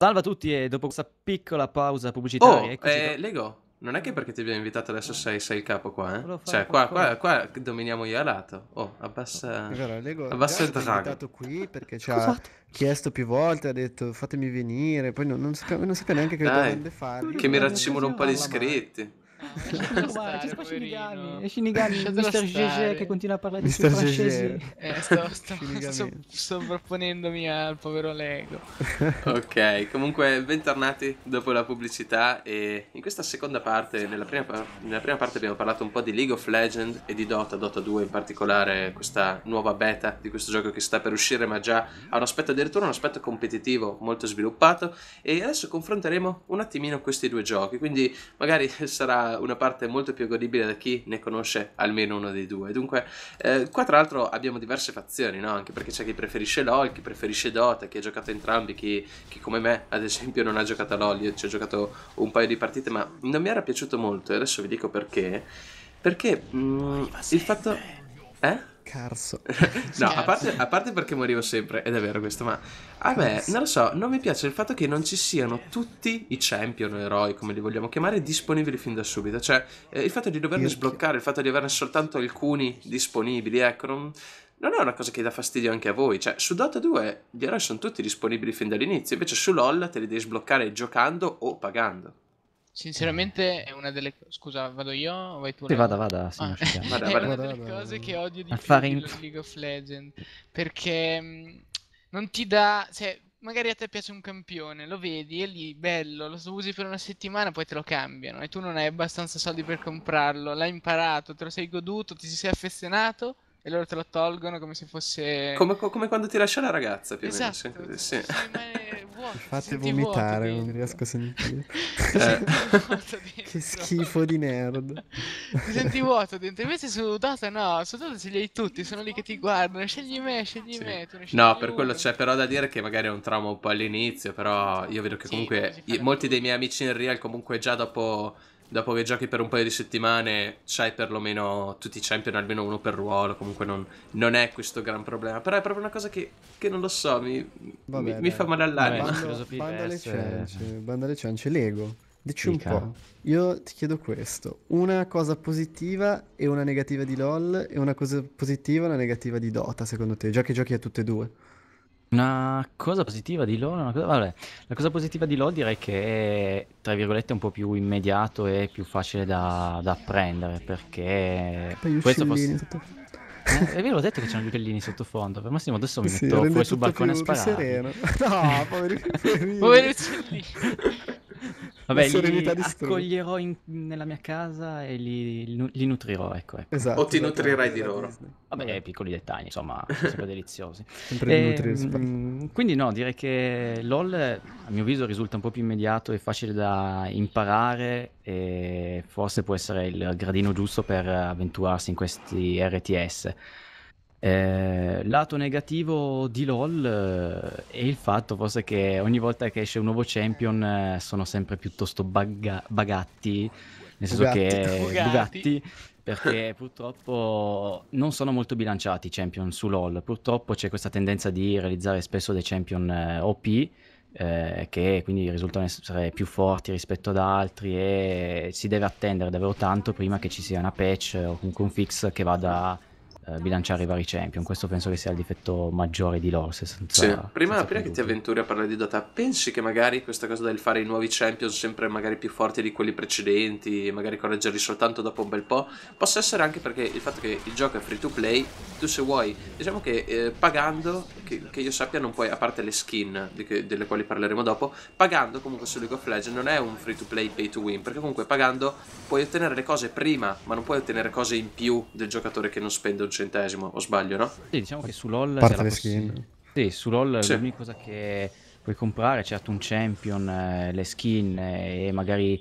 Speaker 3: Salve a tutti e dopo questa piccola pausa pubblicitaria... Oh, eh,
Speaker 2: Lego, non è che perché ti abbiamo invitato adesso sei, sei il capo qua, eh? Cioè, qua, qua, qua, dominiamo io a lato. Oh, abbassa... Allora, Lego, abbassa il drago. invitato
Speaker 1: qui perché c'ha... Scusate chiesto più volte, ha detto fatemi venire, poi non, non, sapeva, non sapeva neanche che Dai, dovevate fare. Che mi raccimolo un po' di iscritti.
Speaker 4: No, stare, c'è Shinigami, E Shinigami, Mister Gégé che continua a parlare di Mister francesi. Eh, sto, sto, sovrapponendomi al povero Lego.
Speaker 2: ok, comunque bentornati dopo la pubblicità e in questa seconda parte, nella prima, nella prima, parte abbiamo parlato un po' di League of Legends e di Dota, Dota 2 in particolare, questa nuova beta di questo gioco che sta per uscire ma già ha un aspetto addirittura un aspetto competitivo molto sviluppato e adesso confronteremo un attimino questi due giochi, quindi magari sarà una parte molto più godibile da chi ne conosce almeno uno dei due. Dunque, eh, qua tra l'altro abbiamo diverse fazioni, no? Anche perché c'è chi preferisce LOL, chi preferisce Dota, chi ha giocato entrambi, chi, chi come me, ad esempio, non ha giocato a LOL. Io ci ho giocato un paio di partite, ma non mi era piaciuto molto e adesso vi dico perché. Perché mh, mm, il fatto... Eh? Carso. no, a parte, a parte, perché morivo sempre, ed è vero questo, ma a me, non lo so, non mi piace il fatto che non ci siano tutti i champion o eroi, come li vogliamo chiamare, disponibili fin da subito. Cioè, eh, il fatto di doverne sbloccare, il fatto di averne soltanto alcuni disponibili, ecco, non non è una cosa che dà fastidio anche a voi. Cioè, su Dota 2 gli eroi sono tutti disponibili fin dall'inizio, invece su LOL te li devi sbloccare giocando o pagando.
Speaker 4: Sinceramente è una delle... Scusa, vado io o vai tu? Sì, vada, vada, ah. vada, È una vada, delle cose che odio di più in... League of Legends, perché mm, non ti dà... Cioè, magari a te piace un campione, lo vedi, è lì, bello, lo usi per una settimana, poi te lo cambiano e tu non hai abbastanza soldi per comprarlo, l'hai imparato, te lo sei goduto, ti sei affezionato e loro te lo tolgono come se fosse... Come,
Speaker 2: come quando ti lascia la ragazza, più o meno. Esatto, sì. sì.
Speaker 1: Vuoto, Fate vomitare, non riesco a sentire. Eh. che schifo di nerd.
Speaker 4: ti senti vuoto dentro. Invece su Dota no, su Dota ce li hai tutti, sono lì che ti guardano. Scegli me, scegli sì. me. Scegli no, per uno. quello
Speaker 2: c'è però da dire che magari è un trauma un po' all'inizio, però io vedo che comunque sì, molti dei miei amici in real comunque già dopo dopo che giochi per un paio di settimane c'hai perlomeno tutti i champion, almeno uno per ruolo, comunque non, non è questo gran problema, però è proprio una cosa che, che non lo so, mi, Vabbè, mi, mi fa male all'anima. banda le eh, alle ciance,
Speaker 1: bando alle Lego, dici Mica. un po', io ti chiedo questo, una cosa positiva e una negativa di LoL e una cosa positiva e una negativa di Dota secondo te, già che giochi a tutte e due? Una
Speaker 3: cosa positiva di LoL, una cosa, vabbè, la cosa positiva di LoL direi che è, tra virgolette, un po' più immediato e più facile da, da apprendere, perché... questo posso... sotto... eh, è eh, vero, ho detto che c'erano gli uccellini sottofondo, per massimo adesso mi metto sì, fuori sul balcone a sparare. sereno.
Speaker 4: No, poveri uccellini. poveri uccellini. Vabbè, li accoglierò
Speaker 3: in, nella mia casa e li, li nutrirò, ecco, ecco. Esatto, o ti esatto, nutrirai di loro. Disney. Vabbè, piccoli dettagli, insomma, sempre deliziosi. Sempre e, ehm, mh, quindi no, direi che LOL, a mio avviso, risulta un po' più immediato e facile da imparare e forse può essere il gradino giusto per avventurarsi in questi RTS. Eh, lato negativo di LOL eh, è il fatto forse che ogni volta che esce un nuovo champion eh, sono sempre piuttosto bagga- bagatti, nel senso bugatti. che bugatti. bugatti perché purtroppo non sono molto bilanciati i champion su LOL. Purtroppo c'è questa tendenza di realizzare spesso dei champion eh, OP eh, che quindi risultano essere più forti rispetto ad altri e si deve attendere davvero tanto prima che ci sia una patch o comunque un fix che vada eh, bilanciare i vari champion. Questo penso che sia il difetto maggiore di loro. Senza, sì.
Speaker 2: Prima, senza prima che ti avventuri a parlare di Dota, pensi che magari questa cosa del fare i nuovi champion sempre magari più forti di quelli precedenti, magari correggerli soltanto dopo un bel po', possa essere anche perché il fatto che il gioco è free to play, tu se vuoi, diciamo che eh, pagando, che, che, io sappia non puoi, a parte le skin che, delle quali parleremo dopo, pagando comunque su League of Legends non è un free to play pay to win, perché comunque pagando puoi ottenere le cose prima, ma non puoi ottenere cose in più del giocatore che non spende un centesimo, o sbaglio, no? Sì, diciamo che su LOL... Parte le skin.
Speaker 3: Sì, su LOL sì. l'unica cosa che puoi comprare, certo un champion, eh, le skin eh, e magari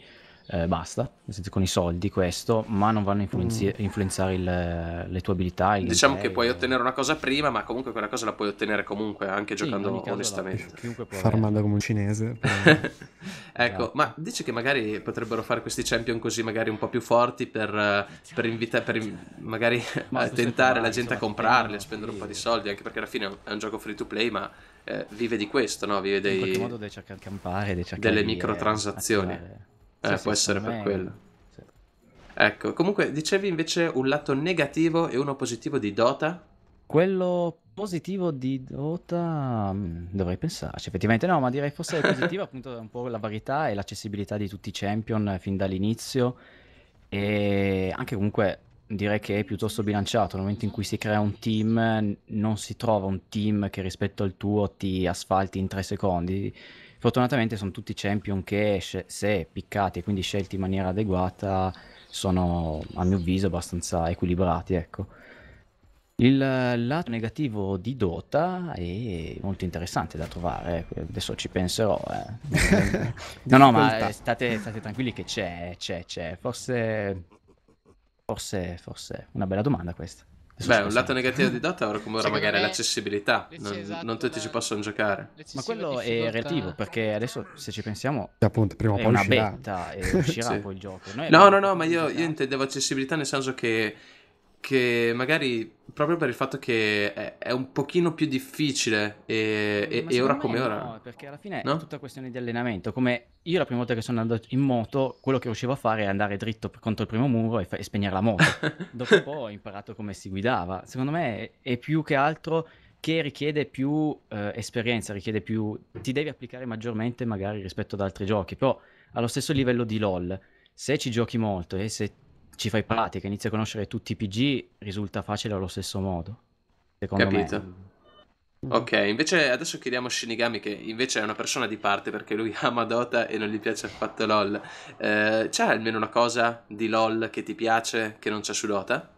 Speaker 3: eh, basta, nel senso con i soldi questo, ma non vanno a influenzi- mm. influenzare il, le tue abilità. diciamo
Speaker 2: che puoi ottenere una cosa prima, ma comunque quella cosa la puoi ottenere comunque anche giocando sì, giocando onestamente. La... Far
Speaker 1: male come un cinese. Però...
Speaker 2: ecco, ma dici che magari potrebbero fare questi champion così magari un po' più forti per, eh, per invitare, per magari ma eh, tentare la gente a comprarli, a spendere un po' di soldi, anche perché alla fine è un gioco free to play, ma eh, vive di questo, no? Vive dei... In qualche modo devi cercare di campare, devi cercare delle microtransazioni. Attivare
Speaker 3: eh, sì, può sì, essere per quello.
Speaker 2: Sì. Ecco, comunque dicevi invece un lato negativo e uno positivo di Dota?
Speaker 3: Quello positivo di Dota mm, dovrei pensarci, effettivamente no, ma direi forse positivo appunto un po' la varietà e l'accessibilità di tutti i champion eh, fin dall'inizio e anche comunque direi che è piuttosto bilanciato. Nel momento in cui si crea un team, non si trova un team che rispetto al tuo ti asfalti in tre secondi. Fortunatamente sono tutti champion che se piccati e quindi scelti in maniera adeguata sono a mio avviso abbastanza equilibrati, ecco. Il lato negativo di Dota è molto interessante da trovare, ecco. adesso ci penserò. Eh.
Speaker 4: no, no, ma
Speaker 3: state, state tranquilli che c'è, c'è, c'è. Forse, forse, forse, una bella domanda questa.
Speaker 2: Beh, un lato negativo di Dota ora come ora Secondo magari è me- l'accessibilità. Non, esatto, non tutti ci possono giocare. Ma quello è relativo
Speaker 3: perché adesso se ci pensiamo appunto prima o è poi una uscirà. beta e uscirà Sì. poi il gioco. Noi
Speaker 2: No, no, no, ma io, io intendevo accessibilità nel senso che che magari proprio per il fatto che è, è un pochino più difficile e, e, e ora come ora. No,
Speaker 3: perché alla fine no? è tutta questione di allenamento. Come io la prima volta che sono andato in moto, quello che riuscivo a fare è andare dritto contro il primo muro e, fa- e spegnere la moto. Dopo un po' ho imparato come si guidava. Secondo me è più che altro che richiede più eh, esperienza, richiede più... ti devi applicare maggiormente magari rispetto ad altri giochi, però allo stesso livello di LOL, se ci giochi molto e se ci fai pratica, inizi a conoscere tutti i PG, risulta facile allo stesso modo. Secondo Capito. me.
Speaker 2: Ok, invece adesso chiediamo a Shinigami, che invece è una persona di parte perché lui ama Dota e non gli piace affatto LOL. Eh, c'è almeno una cosa di LOL che ti piace che non c'è su Dota?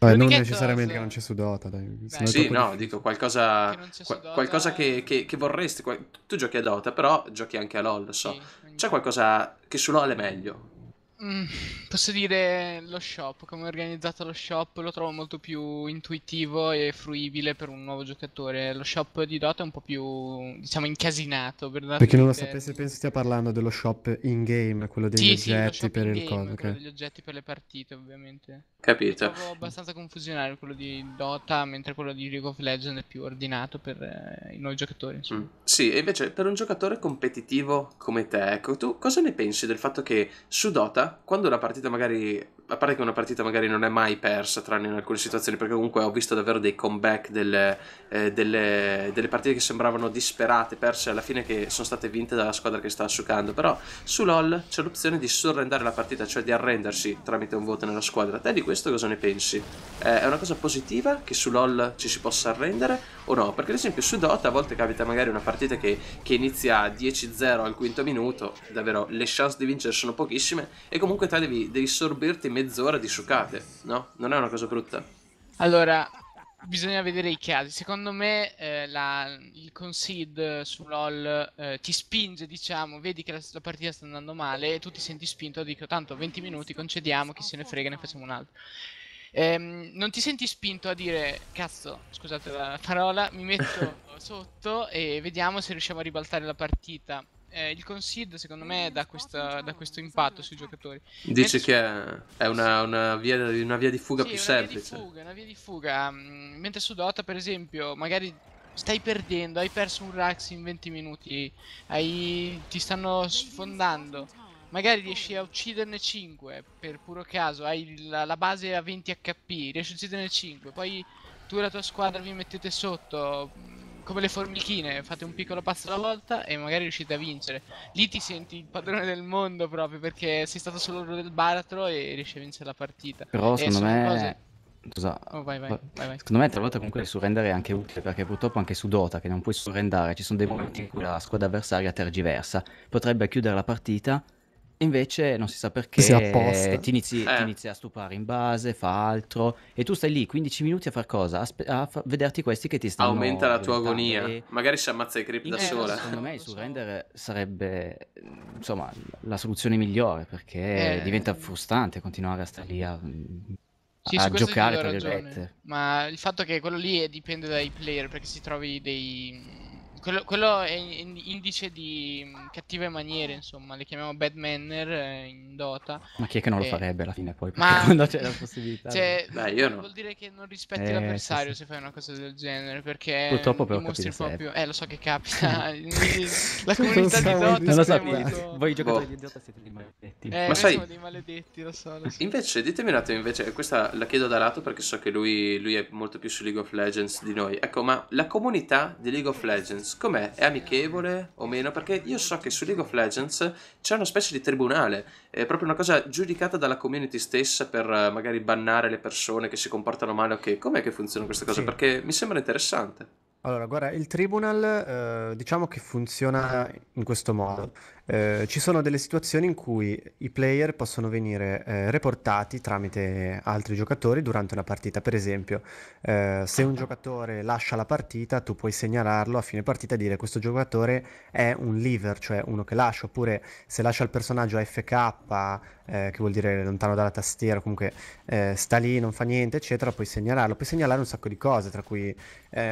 Speaker 2: Vabbè, non necessariamente cosa... che
Speaker 1: non c'è su Dota, dai. Beh, sì, no, difficile.
Speaker 2: dico qualcosa che, Dota... qualcosa che, che, che vorresti. Tu giochi a Dota, però giochi anche a LOL, so. Sì, C'è qualcosa che su LOL è meglio?
Speaker 4: Mm, posso dire lo shop, come ho organizzato lo shop lo trovo molto più intuitivo e fruibile per un nuovo giocatore. Lo shop di Dota è un po' più, diciamo, incasinato. Per, per non lo sapesse,
Speaker 1: penso stia parlando dello shop in game, quello degli sì, oggetti sì, per il codice. Okay. degli
Speaker 4: oggetti per le partite, ovviamente. Capito. Lo trovo abbastanza confusionario quello di Dota, mentre quello di League of Legends è più ordinato per eh, i nuovi giocatori. Mm.
Speaker 2: Sì, e invece per un giocatore competitivo come te, ecco, tu cosa ne pensi del fatto che su Dota quando una partita magari, a parte che una partita magari non è mai persa, tranne in alcune situazioni, perché comunque ho visto davvero dei comeback, delle, eh, delle, delle partite che sembravano disperate, perse alla fine che sono state vinte dalla squadra che sta asciugando, però su LOL c'è l'opzione di sorrendare la partita, cioè di arrendersi tramite un voto nella squadra. Te di questo cosa ne pensi? Eh, è una cosa positiva che su LOL ci si possa arrendere o no? Perché ad esempio su Dota a volte capita magari una partita che, che inizia 10-0 al quinto minuto, davvero le chance di vincere sono pochissime e comunque te devi, devi sorberti mezz'ora di sucate, no? Non è una cosa brutta.
Speaker 4: Allora, bisogna vedere i casi. Secondo me eh, la, il concede su LOL eh, ti spinge, diciamo, vedi che la, la, partita sta andando male e tu ti senti spinto, dico tanto 20 minuti, concediamo, chi se ne frega, ne facciamo un altro. Ehm, non ti senti spinto a dire, cazzo, scusate la parola, mi metto sotto e vediamo se riusciamo a ribaltare la partita eh, il concede secondo me dà, questa, dà, questo impatto sui giocatori.
Speaker 2: Dice mentre che su... è una, una, via, una, via, di fuga sì, più una semplice. Via fuga,
Speaker 4: una via di fuga, mm, mentre su Dota per esempio magari stai perdendo, hai perso un Rax in 20 minuti, hai... ti stanno sfondando. Magari riesci a ucciderne 5 per puro caso, hai la, la base a 20 HP, riesci a ucciderne 5, poi tu e la tua squadra vi mettete sotto, mm, come le formichine, fate un piccolo passo alla volta e magari riuscite a vincere. Lì ti senti il padrone del mondo proprio perché sei stato solo del baratro e riesci a vincere la partita. Però e eh, secondo me... Cose...
Speaker 3: Scusa, oh, vai, vai, vai, secondo me talvolta comunque il surrendere è anche utile perché purtroppo anche su Dota che non puoi surrendare ci sono dei momenti in cui la squadra avversaria tergiversa, potrebbe chiudere la partita Invece non si sa perché ti inizi, eh. ti inizi, a stupare in base, fa altro e tu stai lì 15 minuti a far cosa? A, spe- a fa- vederti questi che ti stanno... Aumenta la tua agonia,
Speaker 2: e... magari si ammazza i creep da eh, sola. Secondo me il surrender
Speaker 3: sarebbe insomma la soluzione migliore perché eh. diventa frustrante continuare a stare lì a, sì, a giocare tra virgolette.
Speaker 4: Ma il fatto che quello lì dipende dai player perché si trovi dei quello, quello, è indice di mm, cattive maniere, insomma, le chiamiamo bad manner eh, in Dota. Ma chi è che non e... lo eh,
Speaker 3: farebbe alla fine poi? Ma... Quando c'è la possibilità. Cioè, Beh, io no. Vuol
Speaker 4: dire che non rispetti eh, l'avversario sì, sì. se fai una cosa del genere, perché Purtroppo però dimostri eh. proprio... Eh, lo so che capita. la comunità di Dota... Non lo sapete. Voi giocatori boh. di Dota siete dei maledetti. Eh, Ma sai... siamo dei maledetti, lo so, lo
Speaker 2: so. Invece, ditemi un attimo, invece, questa la chiedo da lato perché so che lui, lui è molto più su League of Legends di noi. Ecco, ma la comunità di League of Legends Legends com'è? È amichevole o meno? Perché io so che su League of Legends c'è una specie di tribunale, è proprio una cosa giudicata dalla community stessa per eh, magari bannare le persone che si comportano male o che... Com'è che funziona questa cosa? Sì. Perché mi sembra interessante.
Speaker 1: Allora, guarda, il tribunal eh, diciamo che funziona in questo modo. Eh, ci sono delle situazioni in cui i player possono venire eh, reportati tramite altri giocatori durante una partita. Per esempio, eh, se un giocatore lascia la partita, tu puoi segnalarlo a fine partita e dire questo giocatore è un leaver, cioè uno che lascia, oppure se lascia il personaggio AFK, eh, che vuol dire lontano dalla tastiera, comunque eh, sta lì, non fa niente, eccetera, puoi segnalarlo. Puoi segnalare un sacco di cose, tra cui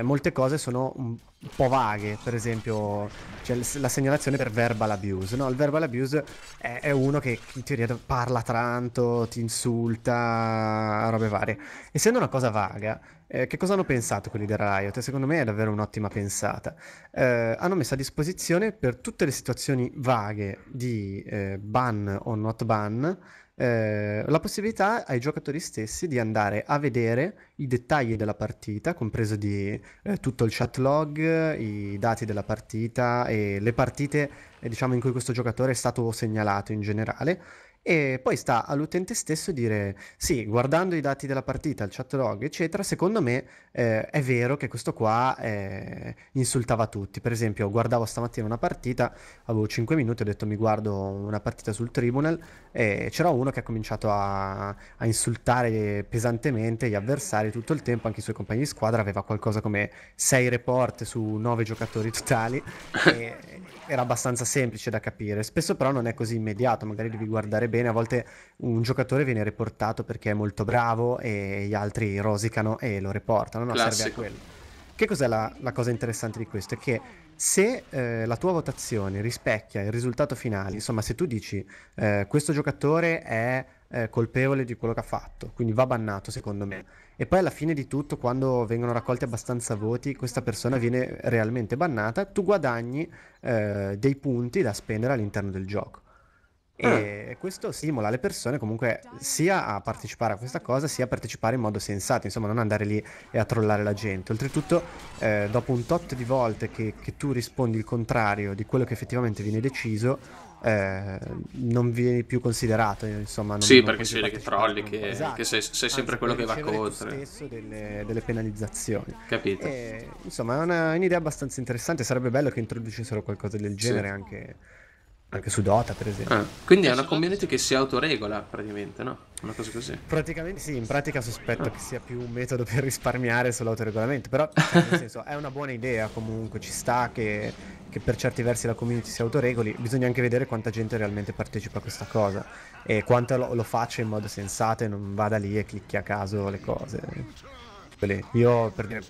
Speaker 1: molte cose sono un po' vaghe, per esempio cioè, la segnalazione per verbal abuse abuse, no? Il verbal abuse è, è uno che in teoria parla tanto, ti insulta, robe varie. Essendo una cosa vaga, eh, che cosa hanno pensato quelli della Riot? Secondo me è davvero un'ottima pensata. Eh, hanno messo a disposizione per tutte le situazioni vaghe di eh, ban o not ban eh, la possibilità ai giocatori stessi di andare a vedere i dettagli della partita, compreso di eh, tutto il chat log, i dati della partita e le partite eh, diciamo, in cui questo giocatore è stato segnalato in generale e poi sta all'utente stesso dire sì, guardando i dati della partita, il chat log, eccetera, secondo me eh, è vero che questo qua eh, insultava tutti. Per esempio, guardavo stamattina una partita, avevo 5 minuti, ho detto mi guardo una partita sul Tribunal e c'era uno che ha cominciato a, a insultare pesantemente gli avversari tutto il tempo, anche i suoi compagni di squadra, aveva qualcosa come 6 report su 9 giocatori totali. E, era abbastanza semplice da capire. Spesso però non è così immediato, magari devi guardare bene. A volte un giocatore viene riportato perché è molto bravo e gli altri rosicano e lo riportano. No, Classico. serve a quello. Che cos'è la, la, cosa interessante di questo? È che se eh, la tua votazione rispecchia il risultato finale, insomma, se tu dici eh, questo giocatore è eh, colpevole di quello che ha fatto, quindi va bannato secondo me e poi alla fine di tutto, quando vengono raccolti abbastanza voti, questa persona viene realmente bannata, tu guadagni eh, dei punti da spendere all'interno del gioco. E ah. questo stimola le persone comunque sia a partecipare a questa cosa, sia a partecipare in modo sensato, insomma non andare lì e a trollare la gente. Oltretutto, eh, dopo un tot di volte che, che tu rispondi il contrario di quello che effettivamente viene deciso, eh, non vieni più considerato. Eh, insomma, non, sì, non perché c'è che
Speaker 2: trolli che, esatto. che sei, sei, esatto. sempre Anzi, quello che va contro. stesso
Speaker 1: delle, delle penalizzazioni. Capito. E, insomma, è una, un'idea abbastanza interessante. Sarebbe bello che introducessero qualcosa del genere sì. anche anche su Dota, per esempio. Ah, quindi eh, è una
Speaker 2: community che si autoregola praticamente, no? Una cosa così.
Speaker 1: Praticamente sì, in pratica sospetto ah. che sia più un metodo per risparmiare sull'autoregolamento, però cioè, nel senso è una buona idea comunque, ci sta che, che, per certi versi la community si autoregoli, bisogna anche vedere quanta gente realmente partecipa a questa cosa e quanto lo, lo faccia in modo sensato e non vada lì e clicchi a caso le cose. Io per dire,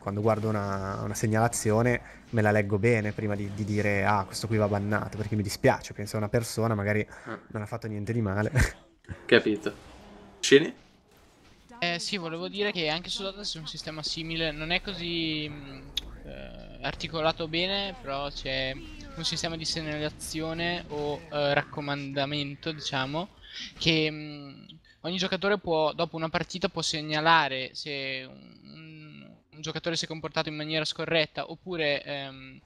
Speaker 1: quando guardo una, una, segnalazione me la leggo bene prima di, di, dire ah questo qui va bannato perché mi dispiace, penso a una persona magari ah. non ha fatto niente di male.
Speaker 2: Capito. Scene?
Speaker 4: Eh, sì, volevo dire che anche su Dota c'è un sistema simile, non è così eh, articolato bene, però c'è un sistema di segnalazione o eh, raccomandamento, diciamo, che mh, ogni giocatore può, dopo una partita può segnalare se un, un giocatore si è comportato in maniera scorretta oppure ehm,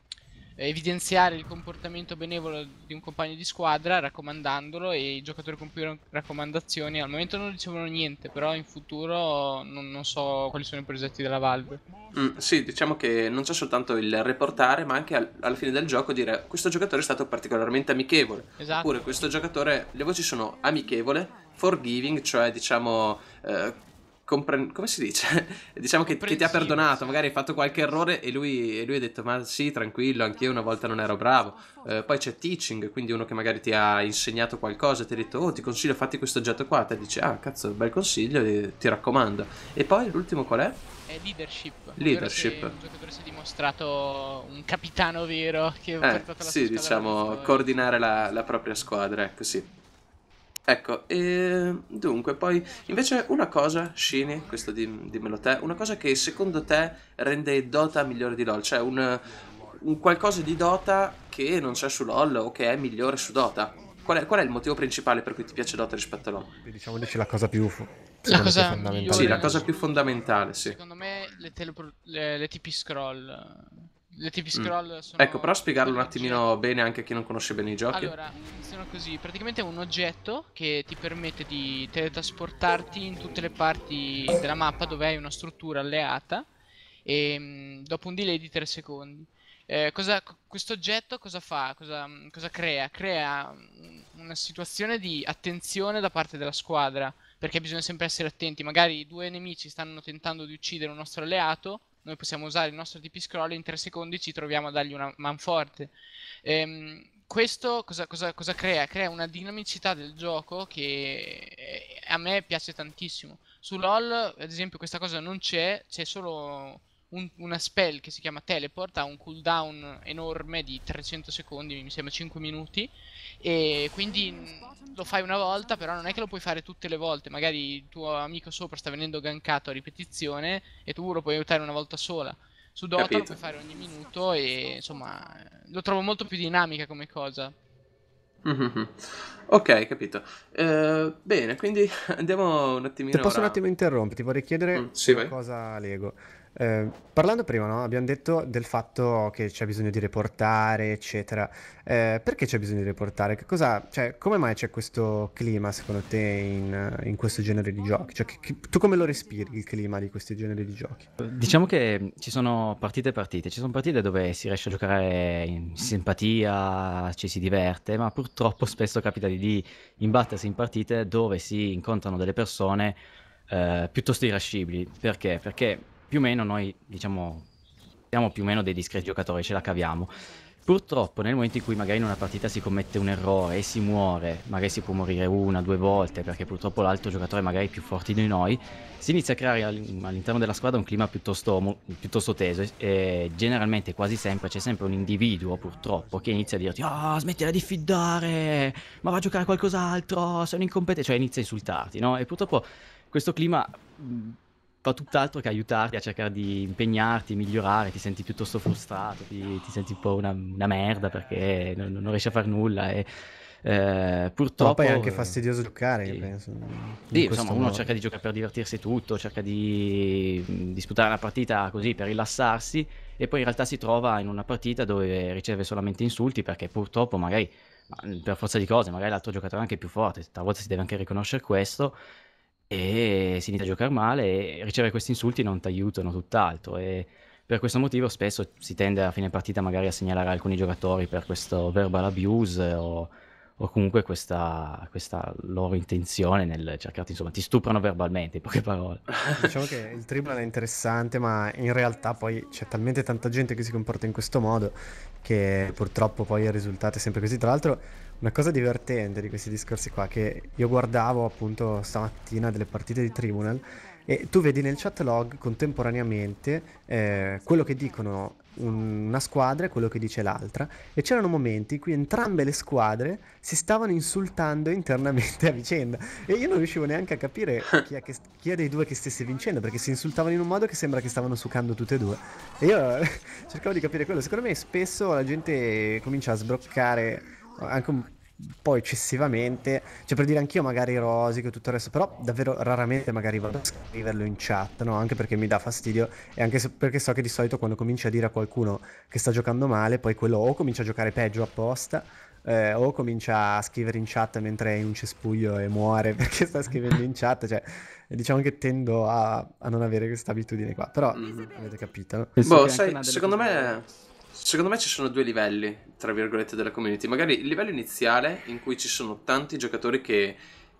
Speaker 4: evidenziare il comportamento benevolo di un compagno di squadra raccomandandolo e i giocatori compiono raccomandazioni. Al momento non ricevono niente, però in futuro non, non so quali sono i progetti della Valve.
Speaker 2: Mm, sì, diciamo che non c'è soltanto il reportare, ma anche al, alla fine del gioco dire questo giocatore è stato particolarmente amichevole. Esatto. Oppure questo giocatore, le voci sono amichevole forgiving, cioè diciamo... Eh, Compre- come si dice? diciamo che, che, ti ha perdonato, magari hai fatto qualche errore e lui, e lui ha detto ma sì, tranquillo, anche io una volta non ero bravo. Eh, poi c'è teaching, quindi uno che magari ti ha insegnato qualcosa e ti ha detto oh ti consiglio fatti questo oggetto qua, te dici ah cazzo bel consiglio, e, ti raccomando. E poi l'ultimo qual è?
Speaker 4: È leadership. Leadership. Un giocatore si è dimostrato un capitano vero che ha eh, portato la Sì,
Speaker 2: diciamo, coordinare la, la propria squadra, ecco sì. Ecco, e ehm, dunque, poi invece una cosa, Shini, questo dim, dimmelo te, una cosa che secondo te rende Dota migliore di LoL, cioè un, un qualcosa di Dota che non c'è su LoL o che è migliore su Dota. Qual è, qual è, il motivo principale per cui ti piace Dota rispetto a LoL?
Speaker 1: Diciamo invece la cosa più la cosa fondamentale. Sì, la cosa
Speaker 2: più fondamentale, sì. Secondo
Speaker 4: me le, le, le TP scroll le TV mm. scroll mm. sono... Ecco, però spiegarlo
Speaker 2: un attimino oggetto. bene anche a chi non conosce bene i giochi. Allora,
Speaker 4: funziona così. Praticamente è un oggetto che ti permette di teletrasportarti in tutte le parti della mappa dove hai una struttura alleata e mm, dopo un delay di 3 secondi. Eh, questo oggetto cosa fa? Cosa, mm, cosa crea? Crea una situazione di attenzione da parte della squadra, perché bisogna sempre essere attenti. Magari due nemici stanno tentando di uccidere un nostro alleato noi possiamo usare il nostro DP scroll in 3 secondi ci troviamo a dargli una manforte. Ehm, questo cosa, cosa, cosa, crea? Crea una dinamicità del gioco che eh, a me piace tantissimo. Su LOL, ad esempio, questa cosa non c'è, c'è solo un, una spell che si chiama Teleport ha un cooldown enorme di 300 secondi, mi sembra 5 minuti, e quindi lo fai una volta, però non è che lo puoi fare tutte le volte, magari il tuo amico sopra sta venendo gankato a ripetizione e tu lo puoi aiutare una volta sola. Su Dota Capito. lo puoi fare ogni minuto e insomma lo trovo molto più dinamica come cosa.
Speaker 2: Mm-hmm. Ok, capito. Uh, bene, quindi andiamo un attimino. Ti posso ora... un
Speaker 1: attimo interromperti? Vorrei chiedere mm, sì, una cosa a Lego. Eh, parlando prima, no? abbiamo detto del fatto che c'è bisogno di reportare, eccetera. Eh, perché c'è bisogno di reportare? Che cosa, cioè, come mai c'è questo clima, secondo te, in, in questo genere di giochi? Cioè, che, che, tu come lo respiri il clima di questi generi di giochi? Diciamo
Speaker 3: che ci sono partite e partite. Ci sono partite dove si riesce a giocare in simpatia, ci si diverte, ma purtroppo spesso capita di imbattersi in partite dove si incontrano delle persone eh, piuttosto irascibili. Perché? Perché più o meno noi, diciamo, siamo più o meno dei discreti giocatori, ce la caviamo. Purtroppo nel momento in cui magari in una partita si commette un errore e si muore, magari si può morire una, due volte perché purtroppo l'altro giocatore magari è più forte di noi, si inizia a creare all'interno della squadra un clima piuttosto, piuttosto teso e generalmente quasi sempre c'è sempre un individuo purtroppo che inizia a dirti ah oh, smettila di fiddare, ma va a giocare a qualcos'altro, sono incompetente, cioè inizia a insultarti no? E purtroppo questo clima fa tutt'altro che aiutarti a cercare di impegnarti, migliorare, ti senti piuttosto frustrato, ti, ti senti un po' una, una merda perché non, non, riesci a fare nulla e eh, purtroppo... poi è anche
Speaker 1: fastidioso giocare, sì. penso. Sì, in insomma, uno cerca di
Speaker 3: giocare per divertirsi tutto, cerca di mm, disputare una partita così per rilassarsi e poi in realtà si trova in una partita dove riceve solamente insulti perché purtroppo magari mm, per forza di cose, magari l'altro giocatore è anche più forte, talvolta si deve anche riconoscere questo e si inizia a giocare male e ricevere questi insulti non ti aiutano tutt'altro e per questo motivo spesso si tende a fine partita magari a segnalare alcuni giocatori per questo verbal abuse o, o comunque questa, questa, loro intenzione nel cercarti insomma ti stuprano verbalmente in poche parole
Speaker 1: diciamo che il triplan è interessante ma in realtà poi c'è talmente tanta gente che si comporta in questo modo che purtroppo poi il risultato è sempre così tra l'altro una cosa divertente di questi discorsi qua, che io guardavo appunto stamattina delle partite di Tribunal e tu vedi nel chat log contemporaneamente eh, quello che dicono un, una squadra e quello che dice l'altra e c'erano momenti in cui entrambe le squadre si stavano insultando internamente a vicenda e io non riuscivo neanche a capire chi è, che, chi è dei due che stesse vincendo perché si insultavano in un modo che sembra che stavano sucando tutte e due e io cercavo di capire quello secondo me spesso la gente comincia a sbroccare anche un po' eccessivamente, cioè per dire anch'io magari rosico e tutto il resto, però davvero raramente magari vado a scriverlo in chat, no? Anche perché mi dà fastidio e anche se, perché so che di solito quando cominci a dire a qualcuno che sta giocando male, poi quello o comincia a giocare peggio apposta eh, o comincia a scrivere in chat mentre è in un cespuglio e muore perché sta scrivendo in chat, cioè diciamo che tendo a, a non avere questa abitudine qua, però mh, mm. avete capito. Boh, sai,
Speaker 2: secondo me... È Secondo me ci sono due livelli, tra virgolette, della community. Magari il livello iniziale, in cui ci sono tanti giocatori che,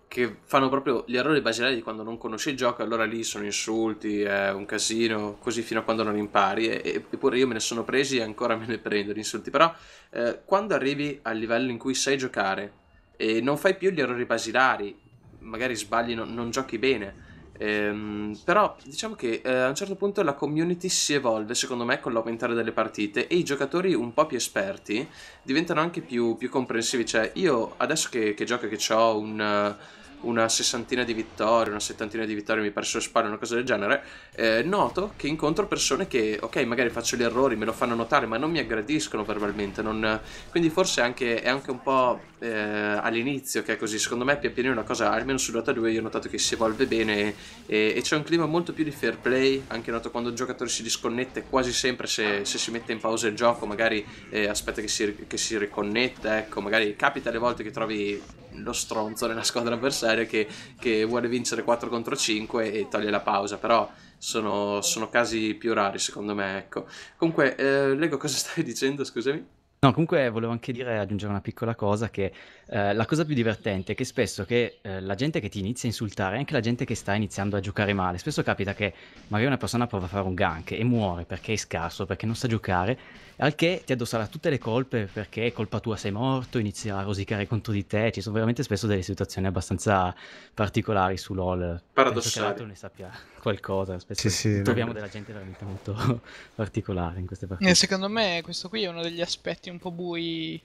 Speaker 2: che fanno proprio gli errori basilari di quando non conosci il gioco, allora lì sono insulti, è un casino, così fino a quando non impari. E, eppure io me ne sono presi e ancora me ne prendo gli insulti. Però eh, quando arrivi al livello in cui sai giocare e non fai più gli errori basilari, magari sbagli, non, non giochi bene Ehm, però diciamo che eh, a un certo punto la community si evolve, secondo me, con l'aumentare delle partite e i giocatori un po' più esperti diventano anche più, più comprensivi. Cioè, io adesso che, che gioco che ho un... Uh, una sessantina di vittorie, una settantina di vittorie mi perso le spalle, una cosa del genere, eh, noto che incontro persone che, ok, magari faccio gli errori, me lo fanno notare, ma non mi aggrediscono verbalmente. Non... Quindi forse anche, è anche un po' eh, all'inizio che è così. Secondo me, pian piano è una cosa, almeno su Dota 2, io ho notato che si evolve bene e, e c'è un clima molto più di fair play. Anche noto quando un giocatore si disconnette, quasi sempre se, se si mette in pausa il gioco, magari eh, aspetta che si, che si riconnetta. Ecco, magari capita le volte che trovi lo stronzo nella squadra avversaria che, che vuole vincere 4 contro 5 e toglie la pausa, però sono, sono casi più rari secondo me, ecco. Comunque, eh, Lego, cosa stavi dicendo, scusami?
Speaker 3: No, comunque volevo anche dire, aggiungere una piccola cosa, che eh, la cosa più divertente è che spesso che eh, la gente che ti inizia a insultare, è anche la gente che sta iniziando a giocare male, spesso capita che magari una persona prova a fare un gank e muore perché è scarso, perché non sa giocare, al che ti addosserà tutte le colpe perché è colpa tua sei morto, inizia a rosicare contro di te, ci sono veramente spesso delle situazioni abbastanza particolari su LOL. Paradossali. Penso ne sappia qualcosa, spesso sì, sì, troviamo della gente veramente molto particolare in queste eh, partite. Eh,
Speaker 4: secondo me questo qui è uno degli aspetti un po' bui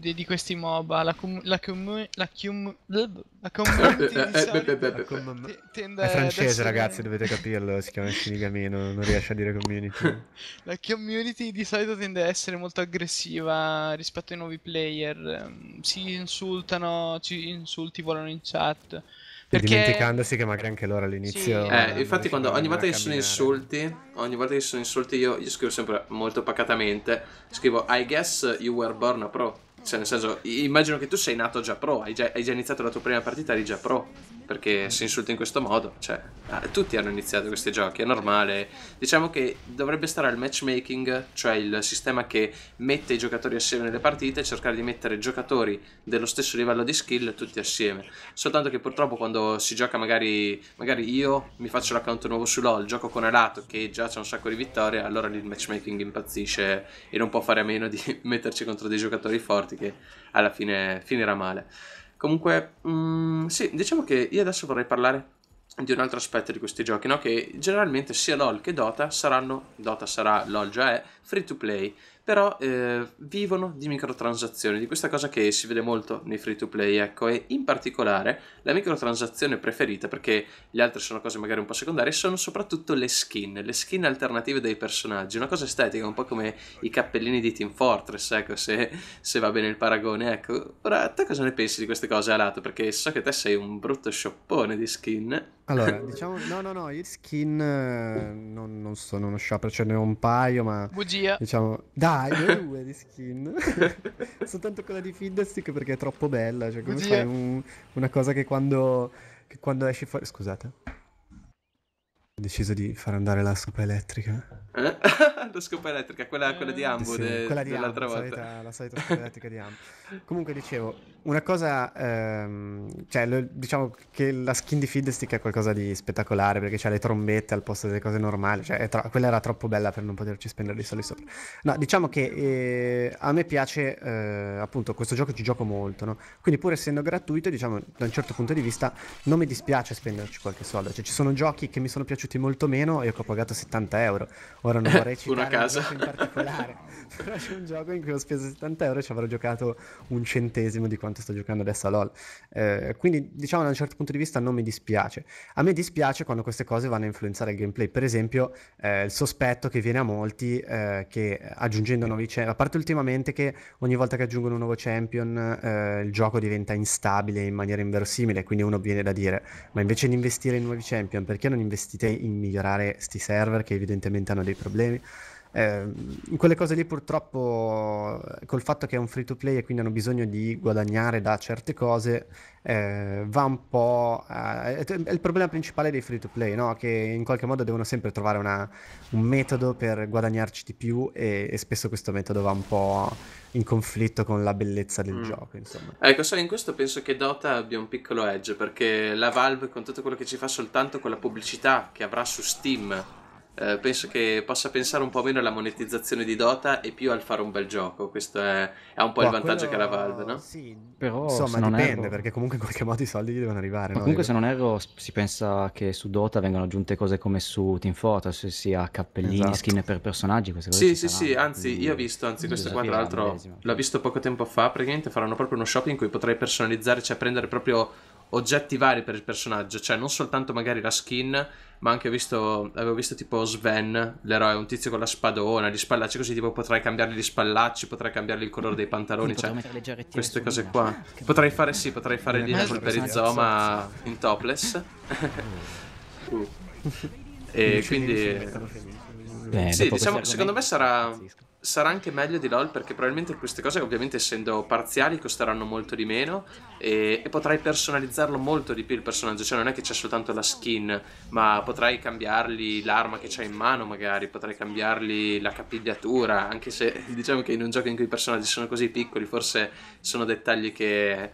Speaker 4: di, di, questi MOBA, la, com- la, com- la, cum- la community eh, tende È francese, ragazzi, dovete
Speaker 1: capirlo. Si chiama Shinigamino, non riesce a dire community.
Speaker 4: la community di solito tende a essere molto aggressiva rispetto ai nuovi player. Si insultano, ci insulti volano in chat. Cioè, Perché... dimenticandosi
Speaker 1: che magari anche loro all'inizio sì. eh, infatti quando, ogni volta che camminare.
Speaker 2: sono insulti ogni volta che sono insulti io, io scrivo sempre molto pacatamente scrivo I guess you were born a pro cioè, nel senso, immagino che tu sei nato già pro, hai già, hai già iniziato la tua prima partita, eri già pro, perché si insulta in questo modo. Cioè, ah, tutti hanno iniziato questi giochi, è normale. Diciamo che dovrebbe stare al matchmaking, cioè il sistema che mette i giocatori assieme nelle partite, cercare di mettere giocatori dello stesso livello di skill tutti assieme. Soltanto che purtroppo quando si gioca magari, magari io mi faccio l'account nuovo su LOL, gioco con Alato che già c'è un sacco di vittorie, allora lì il matchmaking impazzisce e non può fare a meno di metterci contro dei giocatori forti ragazzi che alla fine finirà male. Comunque, mh, mm, sì, diciamo che io adesso vorrei parlare di un altro aspetto di questi giochi, no? che generalmente sia LOL che Dota saranno, Dota sarà, LOL già è, free to play però eh, vivono di microtransazioni, di questa cosa che si vede molto nei free to play, ecco, e in particolare la microtransazione preferita, perché le altre sono cose magari un po' secondarie, sono soprattutto le skin, le skin alternative dei personaggi, una cosa estetica, un po' come i cappellini di Team Fortress, ecco, se, se va bene il paragone, ecco. Ora, te cosa ne pensi di queste cose, a lato? Perché so che te sei un brutto scioppone di skin. Allora,
Speaker 1: diciamo, no, no, no, i skin eh, non, non, sono uno shopper, ce ne ho un paio, ma... Bugia! Diciamo, dai, ne ho due di skin. Soltanto quella di Fiddlestick perché è troppo bella, cioè come Bugia. fai un, una cosa che quando, che quando esci fuori... Scusate. Ho deciso di far andare la scopa elettrica.
Speaker 2: Eh? la scopa elettrica, quella, quella di eh, Ambo sì, de, quella di dell'altra Ambo, volta. la solita scopa elettrica
Speaker 1: di Ambo. Comunque dicevo, una cosa, ehm, cioè lo, diciamo che la skin di Fiddlestick è qualcosa di spettacolare perché c'ha le trombette al posto delle cose normali, cioè tro- quella era troppo bella per non poterci spendere i soldi sopra. No, diciamo che eh, a me piace eh, appunto questo gioco ci gioco molto, no? Quindi pur essendo gratuito, diciamo da un certo punto di vista non mi dispiace spenderci qualche soldo, cioè ci sono giochi che mi sono piaciuti conosciuti molto meno e che ho pagato 70 euro. Ora non vorrei citare Una casa. un gioco
Speaker 4: in particolare,
Speaker 1: però c'è un gioco in cui ho speso 70 euro e ci avrò giocato un centesimo di quanto sto giocando adesso a LoL. Eh, quindi diciamo da un certo punto di vista non mi dispiace. A me dispiace quando queste cose vanno a influenzare il gameplay. Per esempio eh, il sospetto che viene a molti eh, che aggiungendo nuovi champion, a parte ultimamente che ogni volta che aggiungono un nuovo champion eh, il gioco diventa instabile in maniera inverosimile, quindi uno viene da dire ma invece di investire in nuovi champion perché non investite in migliorare sti server che evidentemente hanno dei problemi eh, quelle cose lì purtroppo col fatto che è un free to play e quindi hanno bisogno di guadagnare da certe cose eh, va un po' a... è il problema principale dei free to play no? che in qualche modo devono sempre trovare una, un metodo per guadagnarci di più e, e, spesso questo metodo va un po' in conflitto con la bellezza del mm. gioco insomma.
Speaker 2: ecco sai in questo penso che Dota abbia un piccolo edge perché la Valve con tutto quello che ci fa soltanto con la pubblicità che avrà su Steam eh, penso che possa pensare un po' meno alla monetizzazione di Dota e più al fare un bel gioco. Questo è, è un po' Ma il vantaggio quello... che ha la Valve, no? Sì,
Speaker 1: però insomma dipende erro... perché comunque in qualche modo i soldi gli devono arrivare. Ma no? comunque, se
Speaker 3: non erro, si pensa che su Dota vengano aggiunte cose come su Team Fortress, sia cappellini, esatto. skin per personaggi. Queste cose sì,
Speaker 1: sì, sì. Anzi, io ho
Speaker 2: visto, anzi, questo qua tra l'altro l'ho visto poco tempo fa. Praticamente faranno proprio uno shopping in cui potrai personalizzare, cioè prendere proprio oggetti vari per il personaggio, cioè non soltanto magari la skin, ma anche visto, avevo visto tipo Sven, l'eroe, un tizio con la spadona, gli spallacci così, tipo potrai cambiargli gli spallacci, potrai cambiargli il colore dei pantaloni, cioè queste cose qua. potrei fare sì, potrei fare linea col perizoma in topless. e quindi... Beh, sì, diciamo, secondo me sarà sarà anche meglio di LOL perché probabilmente queste cose, ovviamente essendo parziali, costeranno molto di meno e, e, potrai personalizzarlo molto di più il personaggio, cioè non è che c'è soltanto la skin, ma potrai cambiargli l'arma che c'hai in mano magari, potrai cambiargli la capigliatura, anche se diciamo che in un gioco in cui i personaggi sono così piccoli forse sono dettagli che,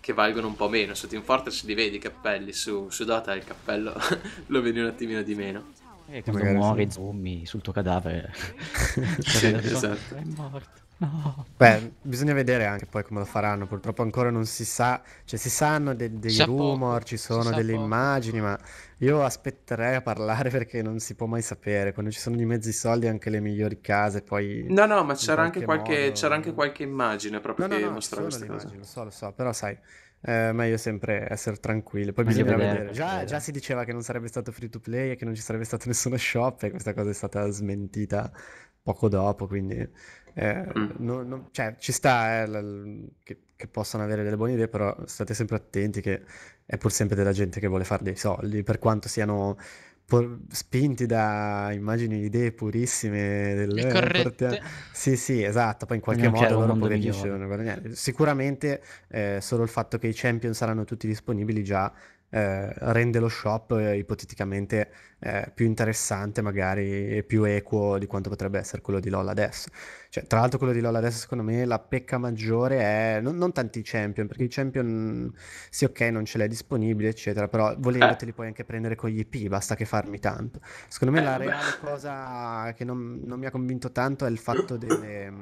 Speaker 2: che valgono un po' meno, su Team Fortress li vedi i cappelli, su, su Dota il cappello lo vedi un attimino di meno.
Speaker 3: Eh, e quando muori sono... zombie sul tuo cadavere. sì, esatto. È
Speaker 1: morto. No. Beh, bisogna vedere anche poi come lo faranno. Purtroppo ancora non si sa, cioè si sanno de- dei si rumor, ci sono delle poco. immagini, ma io aspetterei a parlare perché non si può mai sapere. Quando ci sono di mezzi soldi, anche le migliori case, poi. No, no, ma
Speaker 2: c'era, qualche anche, qualche, modo... c'era anche qualche immagine proprio no, che no, no, mostrava queste cose. Lo
Speaker 1: so, lo so, però sai, eh, meglio sempre essere tranquilli. Poi bisogna vedere. vedere. Già, già, si diceva che non sarebbe stato free to play e che non ci sarebbe stato nessuno shop e questa cosa è stata smentita poco dopo, quindi eh, mm. no, cioè, ci sta eh, che, che possano avere delle buone idee, però state sempre attenti che è pur sempre della gente che vuole fare dei soldi, per quanto siano por- spinti da immagini e idee purissime del eh, corrette. Sì, sì, esatto, poi in qualche modo loro poverini dovevano Sicuramente eh, solo il fatto che i champion saranno tutti disponibili già eh, rende lo shop eh, ipoteticamente eh, più interessante magari e più equo di quanto potrebbe essere quello di LoL adesso. Cioè, tra l'altro quello di Lola adesso secondo me la pecca maggiore è non, non tanti champion, perché i champion sì ok non ce l'hai disponibile eccetera, però volendo eh. te li puoi anche prendere con gli IP, basta che farmi tanto. Secondo me eh, la vabbè. reale cosa che non, non, mi ha convinto tanto è il fatto delle,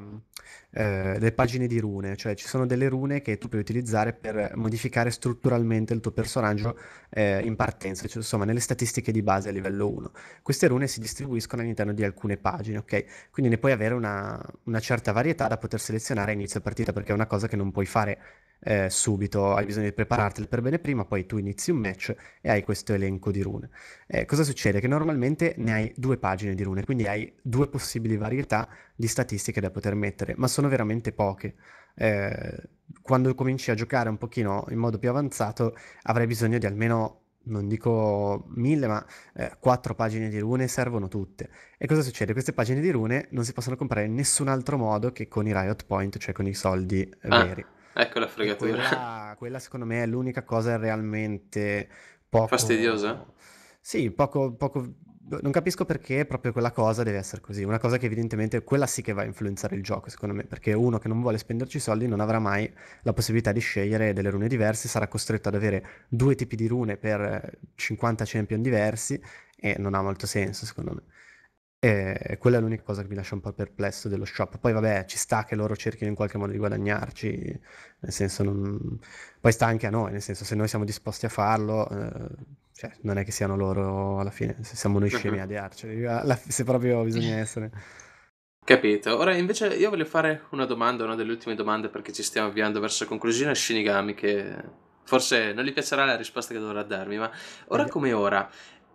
Speaker 1: eh, delle, pagine di rune, cioè ci sono delle rune che tu puoi utilizzare per modificare strutturalmente il tuo personaggio eh, in partenza, cioè, insomma nelle statistiche di base a livello 1. Queste rune si distribuiscono all'interno di alcune pagine, ok? Quindi ne puoi avere una una certa varietà da poter selezionare a inizio partita, perché è una cosa che non puoi fare eh, subito, hai bisogno di preparartele per bene prima, poi tu inizi un match e hai questo elenco di rune. Eh, cosa succede? Che normalmente ne hai due pagine di rune, quindi hai due possibili varietà di statistiche da poter mettere, ma sono veramente poche. Eh, quando cominci a giocare un pochino in modo più avanzato avrai bisogno di almeno non dico mille, ma eh, quattro pagine di rune servono tutte. E cosa succede? Queste pagine di rune non si possono comprare in nessun altro modo che con i Riot Point, cioè con i soldi eh, ah, veri. Ecco la fregatura. Quella, quella, secondo me è l'unica cosa realmente poco... Fastidiosa? Sì, poco, poco Boh, non capisco perché proprio quella cosa deve essere così. Una cosa che evidentemente quella sì che va a influenzare il gioco, secondo me, perché uno che non vuole spenderci soldi non avrà mai la possibilità di scegliere delle rune diverse, sarà costretto ad avere due tipi di rune per 50 eh, champion diversi e non ha molto senso, secondo me. E quella è l'unica cosa che mi lascia un po' perplesso dello shop. Poi vabbè, ci sta che loro cerchino in qualche modo di guadagnarci, nel senso non... poi sta anche a noi, nel senso se noi siamo disposti a farlo, eh, cioè, non è che siano loro alla fine, se siamo noi scemi mhm. a odiarceli, se proprio bisogna essere.
Speaker 2: Capito. Ora invece io voglio fare una domanda, una delle ultime domande perché ci stiamo avviando verso conclusione a Shinigami che forse non gli piacerà la risposta che dovrà darmi, ma ora come ora,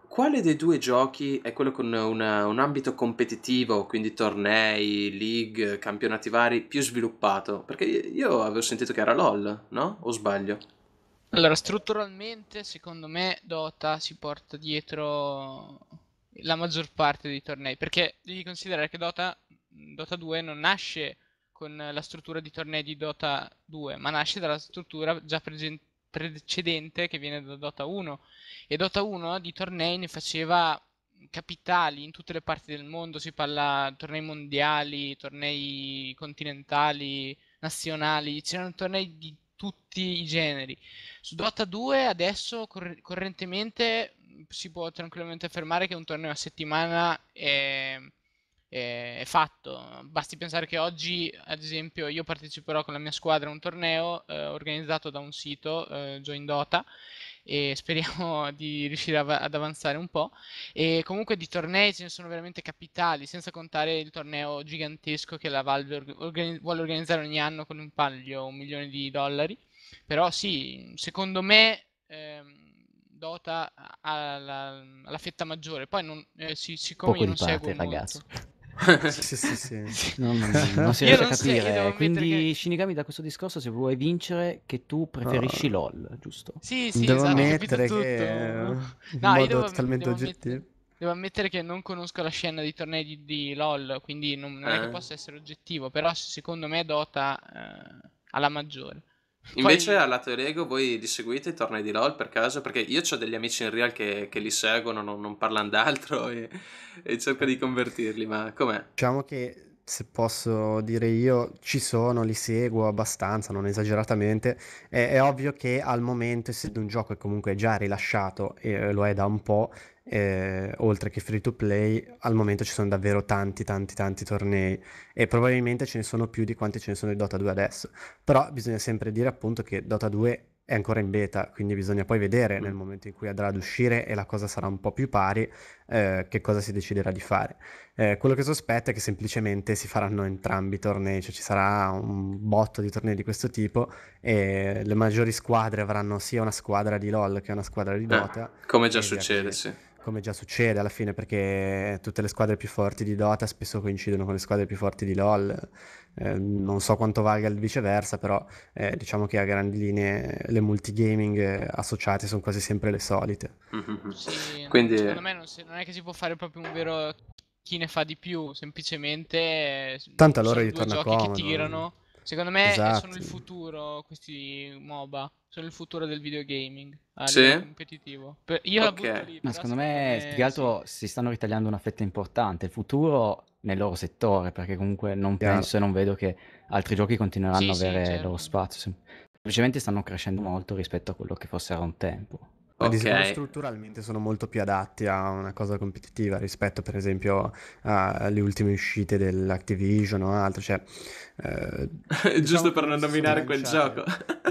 Speaker 2: quale dei due giochi è quello con una, un ambito competitivo, quindi tornei, league, campionati vari, più sviluppato? Perché io avevo sentito che era LOL, no? O sbaglio?
Speaker 4: Allora, strutturalmente, secondo me, Dota si porta dietro la maggior parte dei tornei, perché devi considerare che Dota, Dota 2 non nasce con la struttura di tornei di Dota 2, ma nasce dalla struttura già pre- precedente che viene da Dota 1. E Dota 1 di tornei ne faceva capitali in tutte le parti del mondo, si parla di tornei mondiali, tornei continentali, nazionali, c'erano tornei di tutti i generi. Su Dota 2 adesso cor- correntemente si può tranquillamente affermare che un torneo a settimana è, è, è, fatto. Basti pensare che oggi, ad esempio, io parteciperò con la mia squadra a un torneo eh, organizzato da un sito, eh, Join Dota, e speriamo di riuscire ad avanzare un po'. E comunque di tornei ce ne sono veramente capitali, senza contare il torneo gigantesco che la Valve organi- vuole organizzare ogni anno con un paglio un milione di dollari. Però sì, secondo me... Ehm, Dota alla, alla, fetta maggiore. Poi non, eh, sic- siccome Poco io non seguo ragazzo.
Speaker 1: molto, sì, sì, sì. Non,
Speaker 3: non si riesce a capire. Quindi, che... Shinigami, da questo discorso, se vuoi vincere, che tu preferisci no. Ah.
Speaker 2: LOL, giusto?
Speaker 1: Sì, sì, devo esatto, ammettere che eh, in no, modo totalmente devo oggettivo.
Speaker 4: Ammettere, devo ammettere che non conosco la scena dei tornei di, di LOL, quindi non, non è che eh. possa essere oggettivo, però secondo me Dota eh, ha la maggiore. Invece Poi...
Speaker 2: al lato del Lego voi li seguite i tornei di LOL per caso? Perché io ho degli amici in real che, che li seguono, non, non parlano d'altro e, e cerco di convertirli, ma com'è?
Speaker 1: Diciamo che se posso dire io, ci sono, li seguo abbastanza, non esageratamente. È, è ovvio che al momento, essendo un gioco che comunque è già rilasciato e lo è da un po', eh, oltre che free to play, al momento ci sono davvero tanti, tanti, tanti tornei e probabilmente ce ne sono più di quanti ce ne sono di Dota 2 adesso. Però bisogna sempre dire appunto che Dota 2 è ancora in beta, quindi bisogna poi vedere mm. nel momento in cui andrà ad uscire e la cosa sarà un po' più pari eh, che cosa si deciderà di fare. Eh, quello che sospetto è che semplicemente si faranno entrambi i tornei, cioè ci sarà un botto di tornei di questo tipo e le maggiori squadre avranno sia una squadra di LOL che una squadra di eh, Dota. Eh, come già succede, sì come già succede alla fine, perché tutte le squadre più forti di Dota spesso coincidono con le squadre più forti di LoL. Eh, non so quanto valga il viceversa, però eh, diciamo che a grandi linee le multigaming eh, associate sono quasi sempre le solite.
Speaker 2: Mm-hmm. Sì, Quindi... Secondo
Speaker 4: me non, si, non, è che si può fare proprio un vero chi ne fa di più, semplicemente... Tanto allora ritorna comodo. Che tirano. Non Secondo me esatto. sono il esatto. futuro, questi MOBA, sono il futuro del videogaming a sì. competitivo. Per, io okay. la butto lì. Ma
Speaker 3: secondo me, più che altro, sì. si stanno ritagliando una fetta importante. Il futuro nel loro settore, perché comunque non Chiaro. penso e non vedo che altri giochi continueranno sì, ad avere sì, certo. loro spazio. Semplicemente stanno crescendo molto rispetto a quello che fosse era un tempo. Quindi okay. secondo
Speaker 1: strutturalmente sono molto più adatti a una cosa competitiva rispetto per esempio alle ultime uscite dell'Activision o altro, cioè, eh, Giusto diciamo
Speaker 2: per non nominare quel gioco.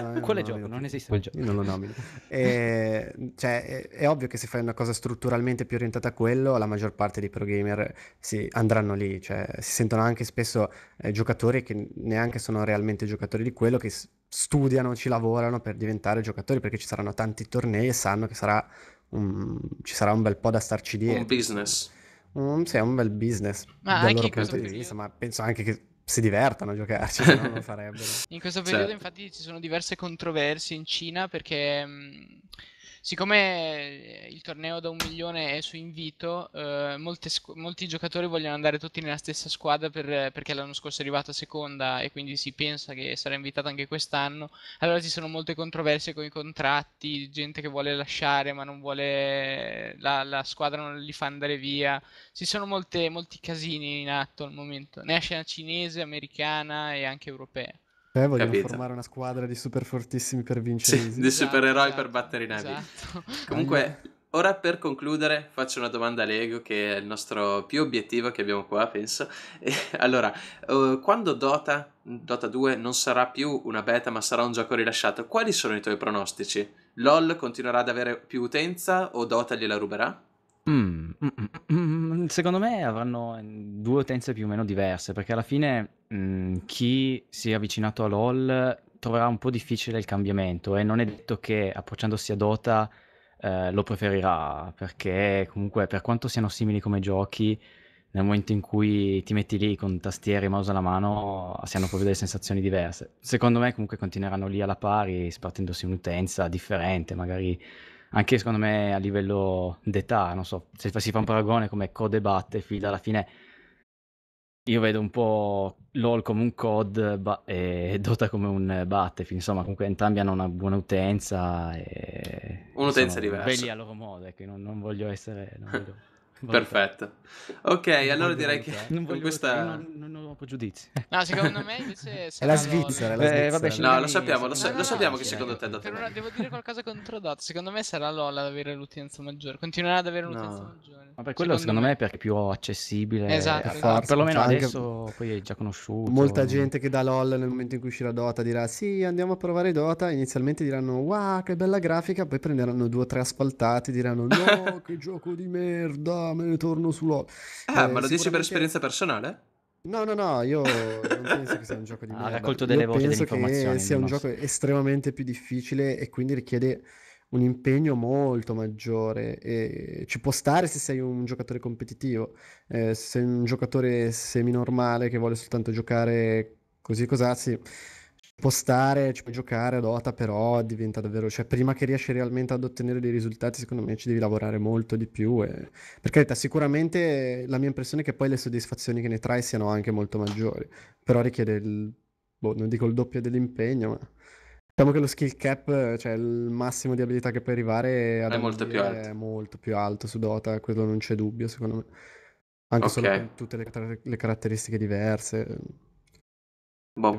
Speaker 2: No, Quale no, gioco? Non esiste quel gioco.
Speaker 1: Io non lo nomino. E, cioè, è, è, ovvio che se fai una cosa strutturalmente più orientata a quello, la maggior parte dei pro gamer si andranno lì, cioè, si sentono anche spesso eh, giocatori che neanche sono realmente giocatori di quello, che studiano, ci lavorano per diventare giocatori perché ci saranno tanti tornei e sanno che sarà un, ci sarà un bel po' da starci dietro. Un business. Un, sì, un bel business ma dal loro punto di vista, ma penso anche che si divertano a giocarci, se no lo farebbero. In questo periodo certo.
Speaker 4: infatti ci sono diverse controversie in Cina perché... Mh, mm, siccome eh, il torneo da un milione è su invito, eh, scu- molti giocatori vogliono andare tutti nella stessa squadra per, perché l'anno scorso è arrivata seconda e quindi si pensa che sarà invitata anche quest'anno. Allora ci sono molte controversie con i contratti, gente che vuole lasciare ma non vuole la, la squadra non li fa andare via. Ci sono molte, molti casini in atto al momento, ne esce una cinese, americana e anche europea. Eh, vogliono Capito.
Speaker 1: formare una squadra di super fortissimi per vincere. Sì, di esatto,
Speaker 2: supereroi esatto, per battere i navi. Esatto. Comunque, ora per concludere faccio una domanda a Lego che è il nostro più obiettivo che abbiamo qua, penso. E, allora, uh, quando Dota, Dota 2 non sarà più una beta ma sarà un gioco rilasciato, quali sono i tuoi pronostici? LOL continuerà ad avere più utenza o Dota gliela ruberà? Mh,
Speaker 3: mh, mh, secondo me avranno, mm, due utenze più o meno diverse, perché alla fine, mhmm, chi si è avvicinato a LoL troverà un po' difficile il cambiamento e non è detto che approcciandosi a Dota, ehm, lo preferirà, perché comunque per quanto siano simili come giochi, nel momento in cui ti metti lì con tastiere e mouse alla mano si hanno proprio delle sensazioni diverse. Secondo me comunque continueranno lì alla pari spartendosi un'utenza differente, magari anche secondo me a livello d'età, non so, se si fa un paragone come COD e Battlefield, alla fine io vedo un po' LOL come un COD ba- e Dota come un Battlefield, insomma, comunque entrambi hanno una buona utenza
Speaker 2: e... Un'utenza diversa. Belli
Speaker 3: a loro modo, ecco, non, non voglio essere... Non voglio... Perfetto.
Speaker 2: Ok, non allora direi che con questa... Dire, non, non, ho giudizi. No, secondo me invece... è la Svizzera, è la Svizzera. Eh, vabbè, no, lo sappiamo, lo, sa- no, lo sappiamo no, che secondo te è dato. Una, devo
Speaker 4: dire qualcosa contro Dota. Secondo me sarà LOL ad avere l'utenza maggiore. Continuerà ad avere l'utenza maggiore. Vabbè, quello secondo, secondo me...
Speaker 3: me è perché è più accessibile. Esatto. esatto. Perlomeno Anche... adesso
Speaker 1: poi è già conosciuto. Molta gente che da LOL nel momento in cui uscirà Dota dirà sì, andiamo a provare Dota. Inizialmente diranno wow, che bella grafica. Poi prenderanno due o tre asfaltati diranno no, che gioco di merda me ne torno su LOL. Ah, eh, ma lo dici per esperienza personale? No, no, no, io non penso che sia un gioco di ah, merda. Ha raccolto delle io voci, penso delle sia un gioco estremamente più difficile e quindi richiede un impegno molto maggiore e ci può stare se sei un giocatore competitivo, eh, se sei un giocatore semi normale che vuole soltanto giocare così cos'ha, sì può stare, ci puoi giocare a Dota, però diventa davvero, cioè prima che riesci realmente ad ottenere dei risultati, secondo me ci devi lavorare molto di più. E... Per carità, sicuramente la mia impressione è che poi le soddisfazioni che ne trai siano anche molto maggiori, però richiede il, boh, non dico il doppio dell'impegno, ma diciamo che lo skill cap, cioè il massimo di abilità che puoi arrivare è molto, più alto. è molto più alto su Dota, quello non c'è dubbio, secondo me. Anche okay. solo con tutte le, le caratteristiche diverse. Boh.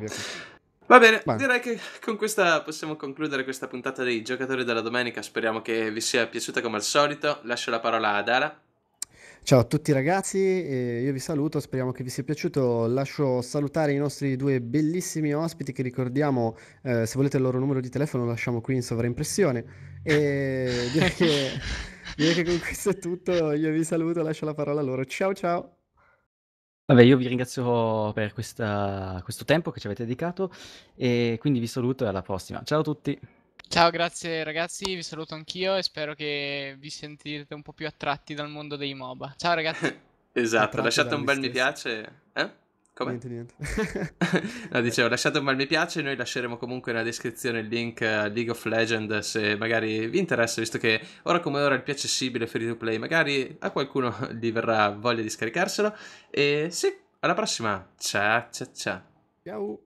Speaker 1: Va
Speaker 2: bene, Beh. direi che con questa possiamo concludere questa puntata dei giocatori della domenica. Speriamo che vi sia piaciuta come al solito. Lascio la parola ad Ara.
Speaker 1: Ciao a tutti ragazzi, eh, io vi saluto, speriamo che vi sia piaciuto, lascio salutare i nostri due bellissimi ospiti che ricordiamo, eh, se volete il loro numero di telefono lo lasciamo qui in sovraimpressione e direi che, direi che con questo è tutto, io vi saluto, lascio la parola a loro, ciao ciao!
Speaker 3: Vabbè, io vi ringrazio per questa questo tempo che ci avete dedicato e quindi vi saluto e alla prossima. Ciao a tutti.
Speaker 4: Ciao, grazie ragazzi, vi saluto anch'io e spero che vi sentirete un po' più attratti dal mondo dei MOBA. Ciao ragazzi. esatto, lasciate un bel
Speaker 2: mi piace. Eh? Come? Niente, niente. no, dicevo, lasciate un bel mi piace, noi lasceremo comunque nella descrizione il link a eh, League of Legends se magari vi interessa, visto che ora come ora il più accessibile free to play, magari a qualcuno gli verrà voglia di scaricarselo. E sì, alla prossima. Ciao, ciao, ciao.
Speaker 3: Ciao.